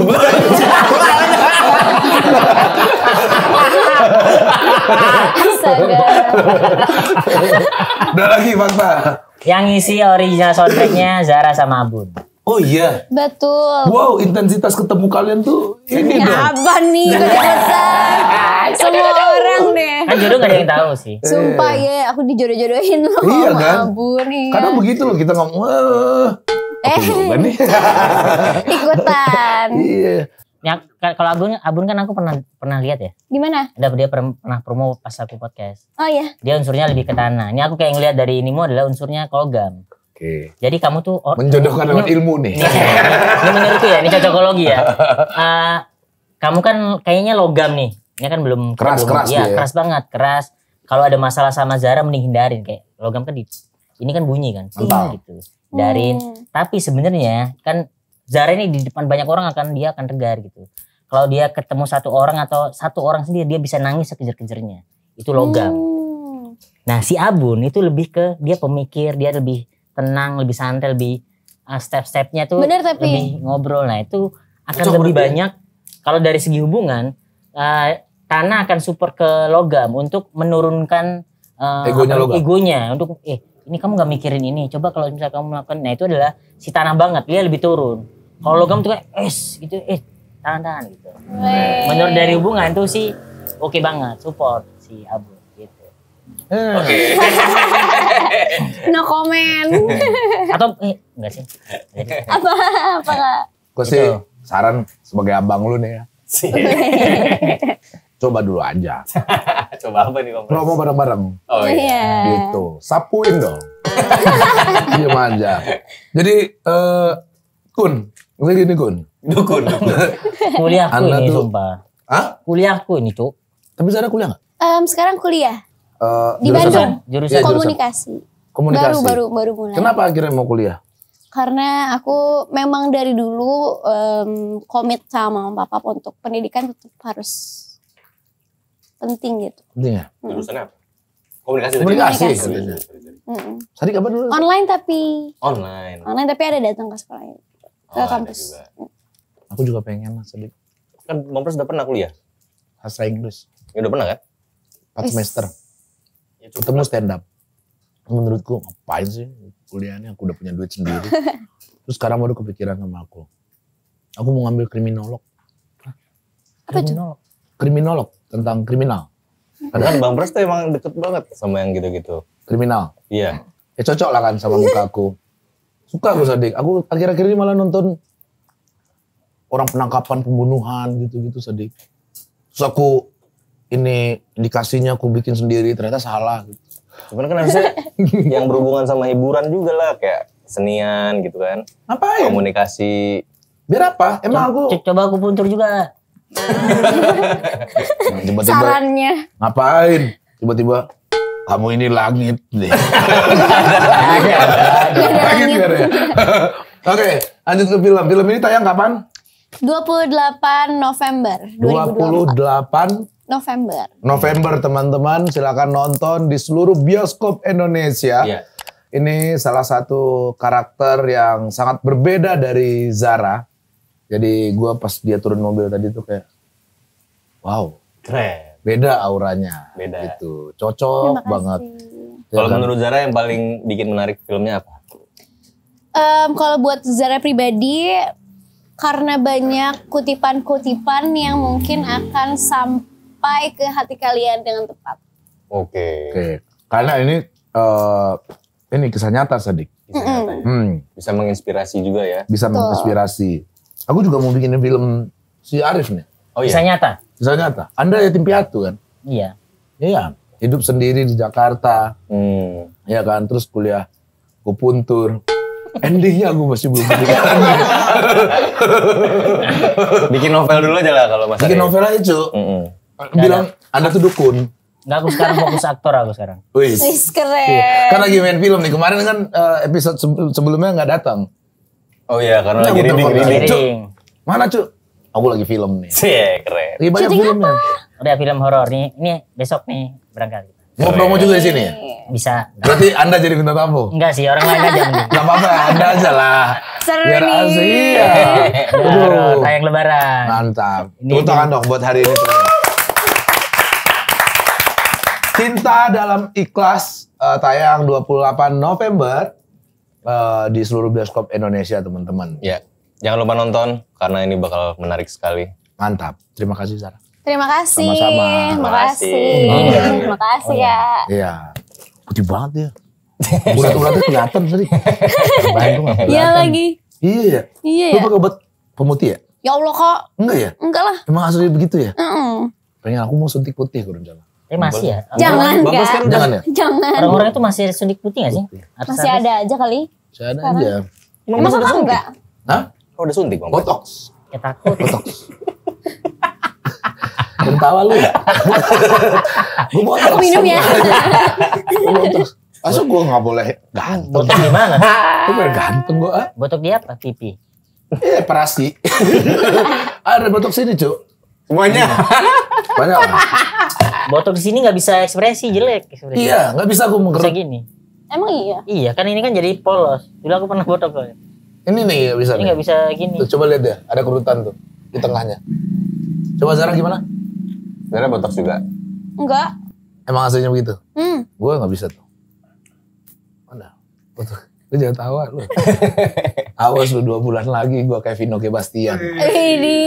Udah lagi Pak.
Yang isi original soundtracknya Zara sama Abun.
Oh iya.
Betul.
Wow, intensitas ketemu kalian tuh ini dong.
Apa nih
<laughs> Semua
orang deh.
Kan jodoh gak ada yang tahu sih. Sumpah
iya. ya, aku dijodoh-jodohin loh iya, sama kan? Abun. nih. Iya. Karena
begitu loh kita ngomong.
Eh, eh. <laughs> ikutan. iya.
Ya, kalau Abun, Abun kan aku pernah pernah lihat ya. Di mana? Ada dia pernah promo pas aku podcast. Oh iya. Dia unsurnya lebih ke tanah. Ini aku kayak ngelihat dari inimu adalah unsurnya logam. Oke. Jadi kamu tuh or, menjodohkan dengan ilmu nih. Ini, ini menurutku ya, ini cocokologi ya. Uh, kamu kan kayaknya logam nih. Ini kan belum keras belum, keras iya, ya, dia. keras banget, keras. Kalau ada masalah sama Zara mending hindarin kayak logam kan di ini kan bunyi kan, Mantap. gitu. Dari hmm. Tapi sebenarnya kan Zara ini di depan banyak orang akan dia akan tegar gitu. Kalau dia ketemu satu orang atau satu orang sendiri dia bisa nangis sekejar-kejarnya. Itu logam.
Hmm.
Nah si Abun itu lebih ke dia pemikir, dia lebih tenang, lebih santai, lebih uh, step-stepnya tuh Bener, tapi... lebih ngobrol. Nah itu akan lebih gitu ya? banyak. Kalau dari segi hubungan, uh, ah, tanah akan super ke logam untuk menurunkan uh, egonya logam. Egonya untuk eh ini kamu gak mikirin ini coba kalau misalnya kamu melakukan nah itu adalah si tanah banget dia lebih turun kalau logam hmm. tuh kayak es gitu eh tangan-tangan gitu Wee. menurut dari hubungan tuh sih oke okay banget support si Abu gitu hmm. oke okay.
<laughs> no comment <laughs>
atau eh, enggak sih
apa apa kak
gue sih
gitu. saran sebagai abang lu nih ya coba dulu aja
Coba apa nih Bang?
Promo bareng-bareng. Oh iya. iya. Gitu. Sapuin dong. <laughs> Iya manja. Jadi eh uh, Kun, ini gini Kun.
Dukun.
Kuliah aku ini tuh,
sumpah. Hah? aku ini tuh. Tapi sekarang kuliah nggak?
Um, sekarang kuliah.
Uh, di jurusan,
Bandung. Jurusan ya, komunikasi. Komunikasi. Baru baru baru mulai. Kenapa
akhirnya mau kuliah?
Karena aku memang dari dulu um, komit sama papa untuk pendidikan tetap harus penting gitu.
Penting ya. Hmm. Jurusan apa? Komunikasi. Komunikasi. Hmm. Tadi kapan
dulu? Online tapi.
Online. Online
tapi ada datang ke sekolah ini. Ke oh, kampus. Juga. Hmm.
Aku juga pengen lah sedih. Kan Mompres udah pernah kuliah? Bahasa Inggris. Ya udah pernah kan? 4 semester. Ya, Ketemu stand up. Menurutku ngapain
sih kuliahnya aku udah punya duit sendiri. <laughs> Terus sekarang baru kepikiran sama aku. Aku mau ngambil kriminolog. Apa kriminolog. Kriminolog tentang kriminal.
Karena kan Bang Pras emang deket banget sama yang gitu-gitu. Kriminal. Iya.
Ya cocok lah kan sama muka aku. Suka aku Sadik. Aku akhir-akhir ini malah nonton orang penangkapan pembunuhan gitu-gitu Sadik. Terus aku ini indikasinya aku bikin sendiri ternyata salah gitu.
Cuman kan harusnya <laughs> yang berhubungan sama hiburan juga lah kayak senian gitu kan. Apa ya? Komunikasi. Biar apa? Emang aku. Coba aku puntur juga tiba-tiba
sarannya
ngapain tiba-tiba kamu ini langit nih.
<laughs> langit kan ya.
<laughs> Oke, lanjut ke film. Film ini tayang kapan?
28 November puluh
28 November. November teman-teman silakan nonton di seluruh bioskop Indonesia. Iya. Ini salah satu karakter yang sangat berbeda dari Zara. Jadi gue pas dia turun mobil tadi tuh kayak, wow. Keren. Beda
auranya. Beda. Gitu. Cocok banget.
Kalau ya kan? menurut Zara yang
paling bikin menarik filmnya apa?
Um, kalau buat Zara pribadi, karena banyak kutipan-kutipan yang mungkin akan sampai ke hati kalian dengan tepat.
Oke. Okay. Okay. Karena ini uh, ini kisah nyata Sadik.
Kisah ya. hmm.
Bisa menginspirasi juga ya. Bisa Tuh. menginspirasi Aku juga mau bikin film si Arif nih. Oh iya. Kisah nyata. Kisah nyata. Anda yatim piatu kan? Iya. Iya. Hidup sendiri di Jakarta. Hmm. Iya kan. Terus kuliah kupuntur. Endingnya aku masih belum bikin
<laughs> Bikin novel dulu aja lah kalau masih. Bikin novel aja cu. Mm hmm
Bilang ada. Anda tuh dukun.
Enggak aku sekarang fokus aktor aku sekarang.
Wih,
keren. Karena lagi
main film nih. Kemarin kan eh, episode sebelumnya nggak datang.
Oh iya, karena lagi reading, reading. reading.
Mana cu? Aku lagi film nih. Sih, keren. Lagi iya, banyak Shooting
filmnya. Apa? Udah film horor nih. Ini besok nih berangkat. Mau promo juga di sini ya? Bisa. Berarti Anda jadi bintang tamu? Enggak sih, orang lain aja. Enggak apa-apa, Anda aja lah.
Seru Biar nih. Ya. Tayang lebaran. Mantap.
Tepuk tangan dong buat hari ini Cinta dalam ikhlas uh, tayang 28 November uh, di seluruh bioskop Indonesia teman-teman.
Ya, jangan lupa nonton karena ini bakal menarik sekali. Mantap, terima kasih Sarah.
Terima kasih. Sama-sama. Terima kasih.
Terima kasih ya.
Iya. Putih banget ya. Urat-uratnya
<laughs> kelihatan tadi. Iya lagi. Iya. Iya ya. Lu iya. pakai obat pemutih ya? Ya Allah kok. Enggak ya? Enggak lah. Emang asli begitu ya? Mm -mm. Pengen aku mau suntik putih kurang rencana.
Eh masih ya? Jangan kan. kan? Jangan ya? Jangan. Orang-orang itu masih suntik putih gak sih? masih ada aja kali. Masih ada aja.
Emang Masa kamu enggak?
Hah? Kau oh, udah suntik Bang? Botox.
Ya takut. Botox. <laughs> Ketawa lu ya? <laughs> gue botox. Aku minum ya. botox. Masa gue gak boleh ganteng? Botok gimana? gue boleh ganteng gue. Ah. Botok di apa? Pipi? eh, perasi.
<laughs> ada botok sini, Cuk. Semuanya. Iya. <laughs> Banyak. Botok di sini nggak bisa ekspresi jelek. Ekspresi. Iya, nggak bisa aku mengkerut. Bisa gini.
Emang iya? Iya,
kan ini kan jadi polos. Dulu aku pernah botok loh. Ini nih nggak bisa. Ini nggak bisa gini. Tuh, coba lihat deh, ada
kerutan tuh di tengahnya. Coba Zara gimana? Zara botok juga. Enggak. Emang aslinya begitu? Hmm. Gue nggak bisa tuh. Mana? Botok. Lu jangan tawa lu. <laughs> Awas lu dua bulan lagi gue Kevin Oke Bastian.
Iya. Eh, ini.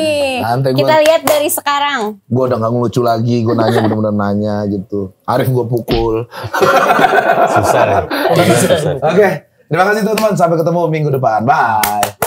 Nanti gua, Kita lihat dari sekarang.
Gue udah gak ngelucu lagi. Gue nanya bener-bener nanya gitu. Arif gue pukul. Susah ya. Oke. Okay. Terima kasih teman-teman. Sampai ketemu minggu depan. Bye.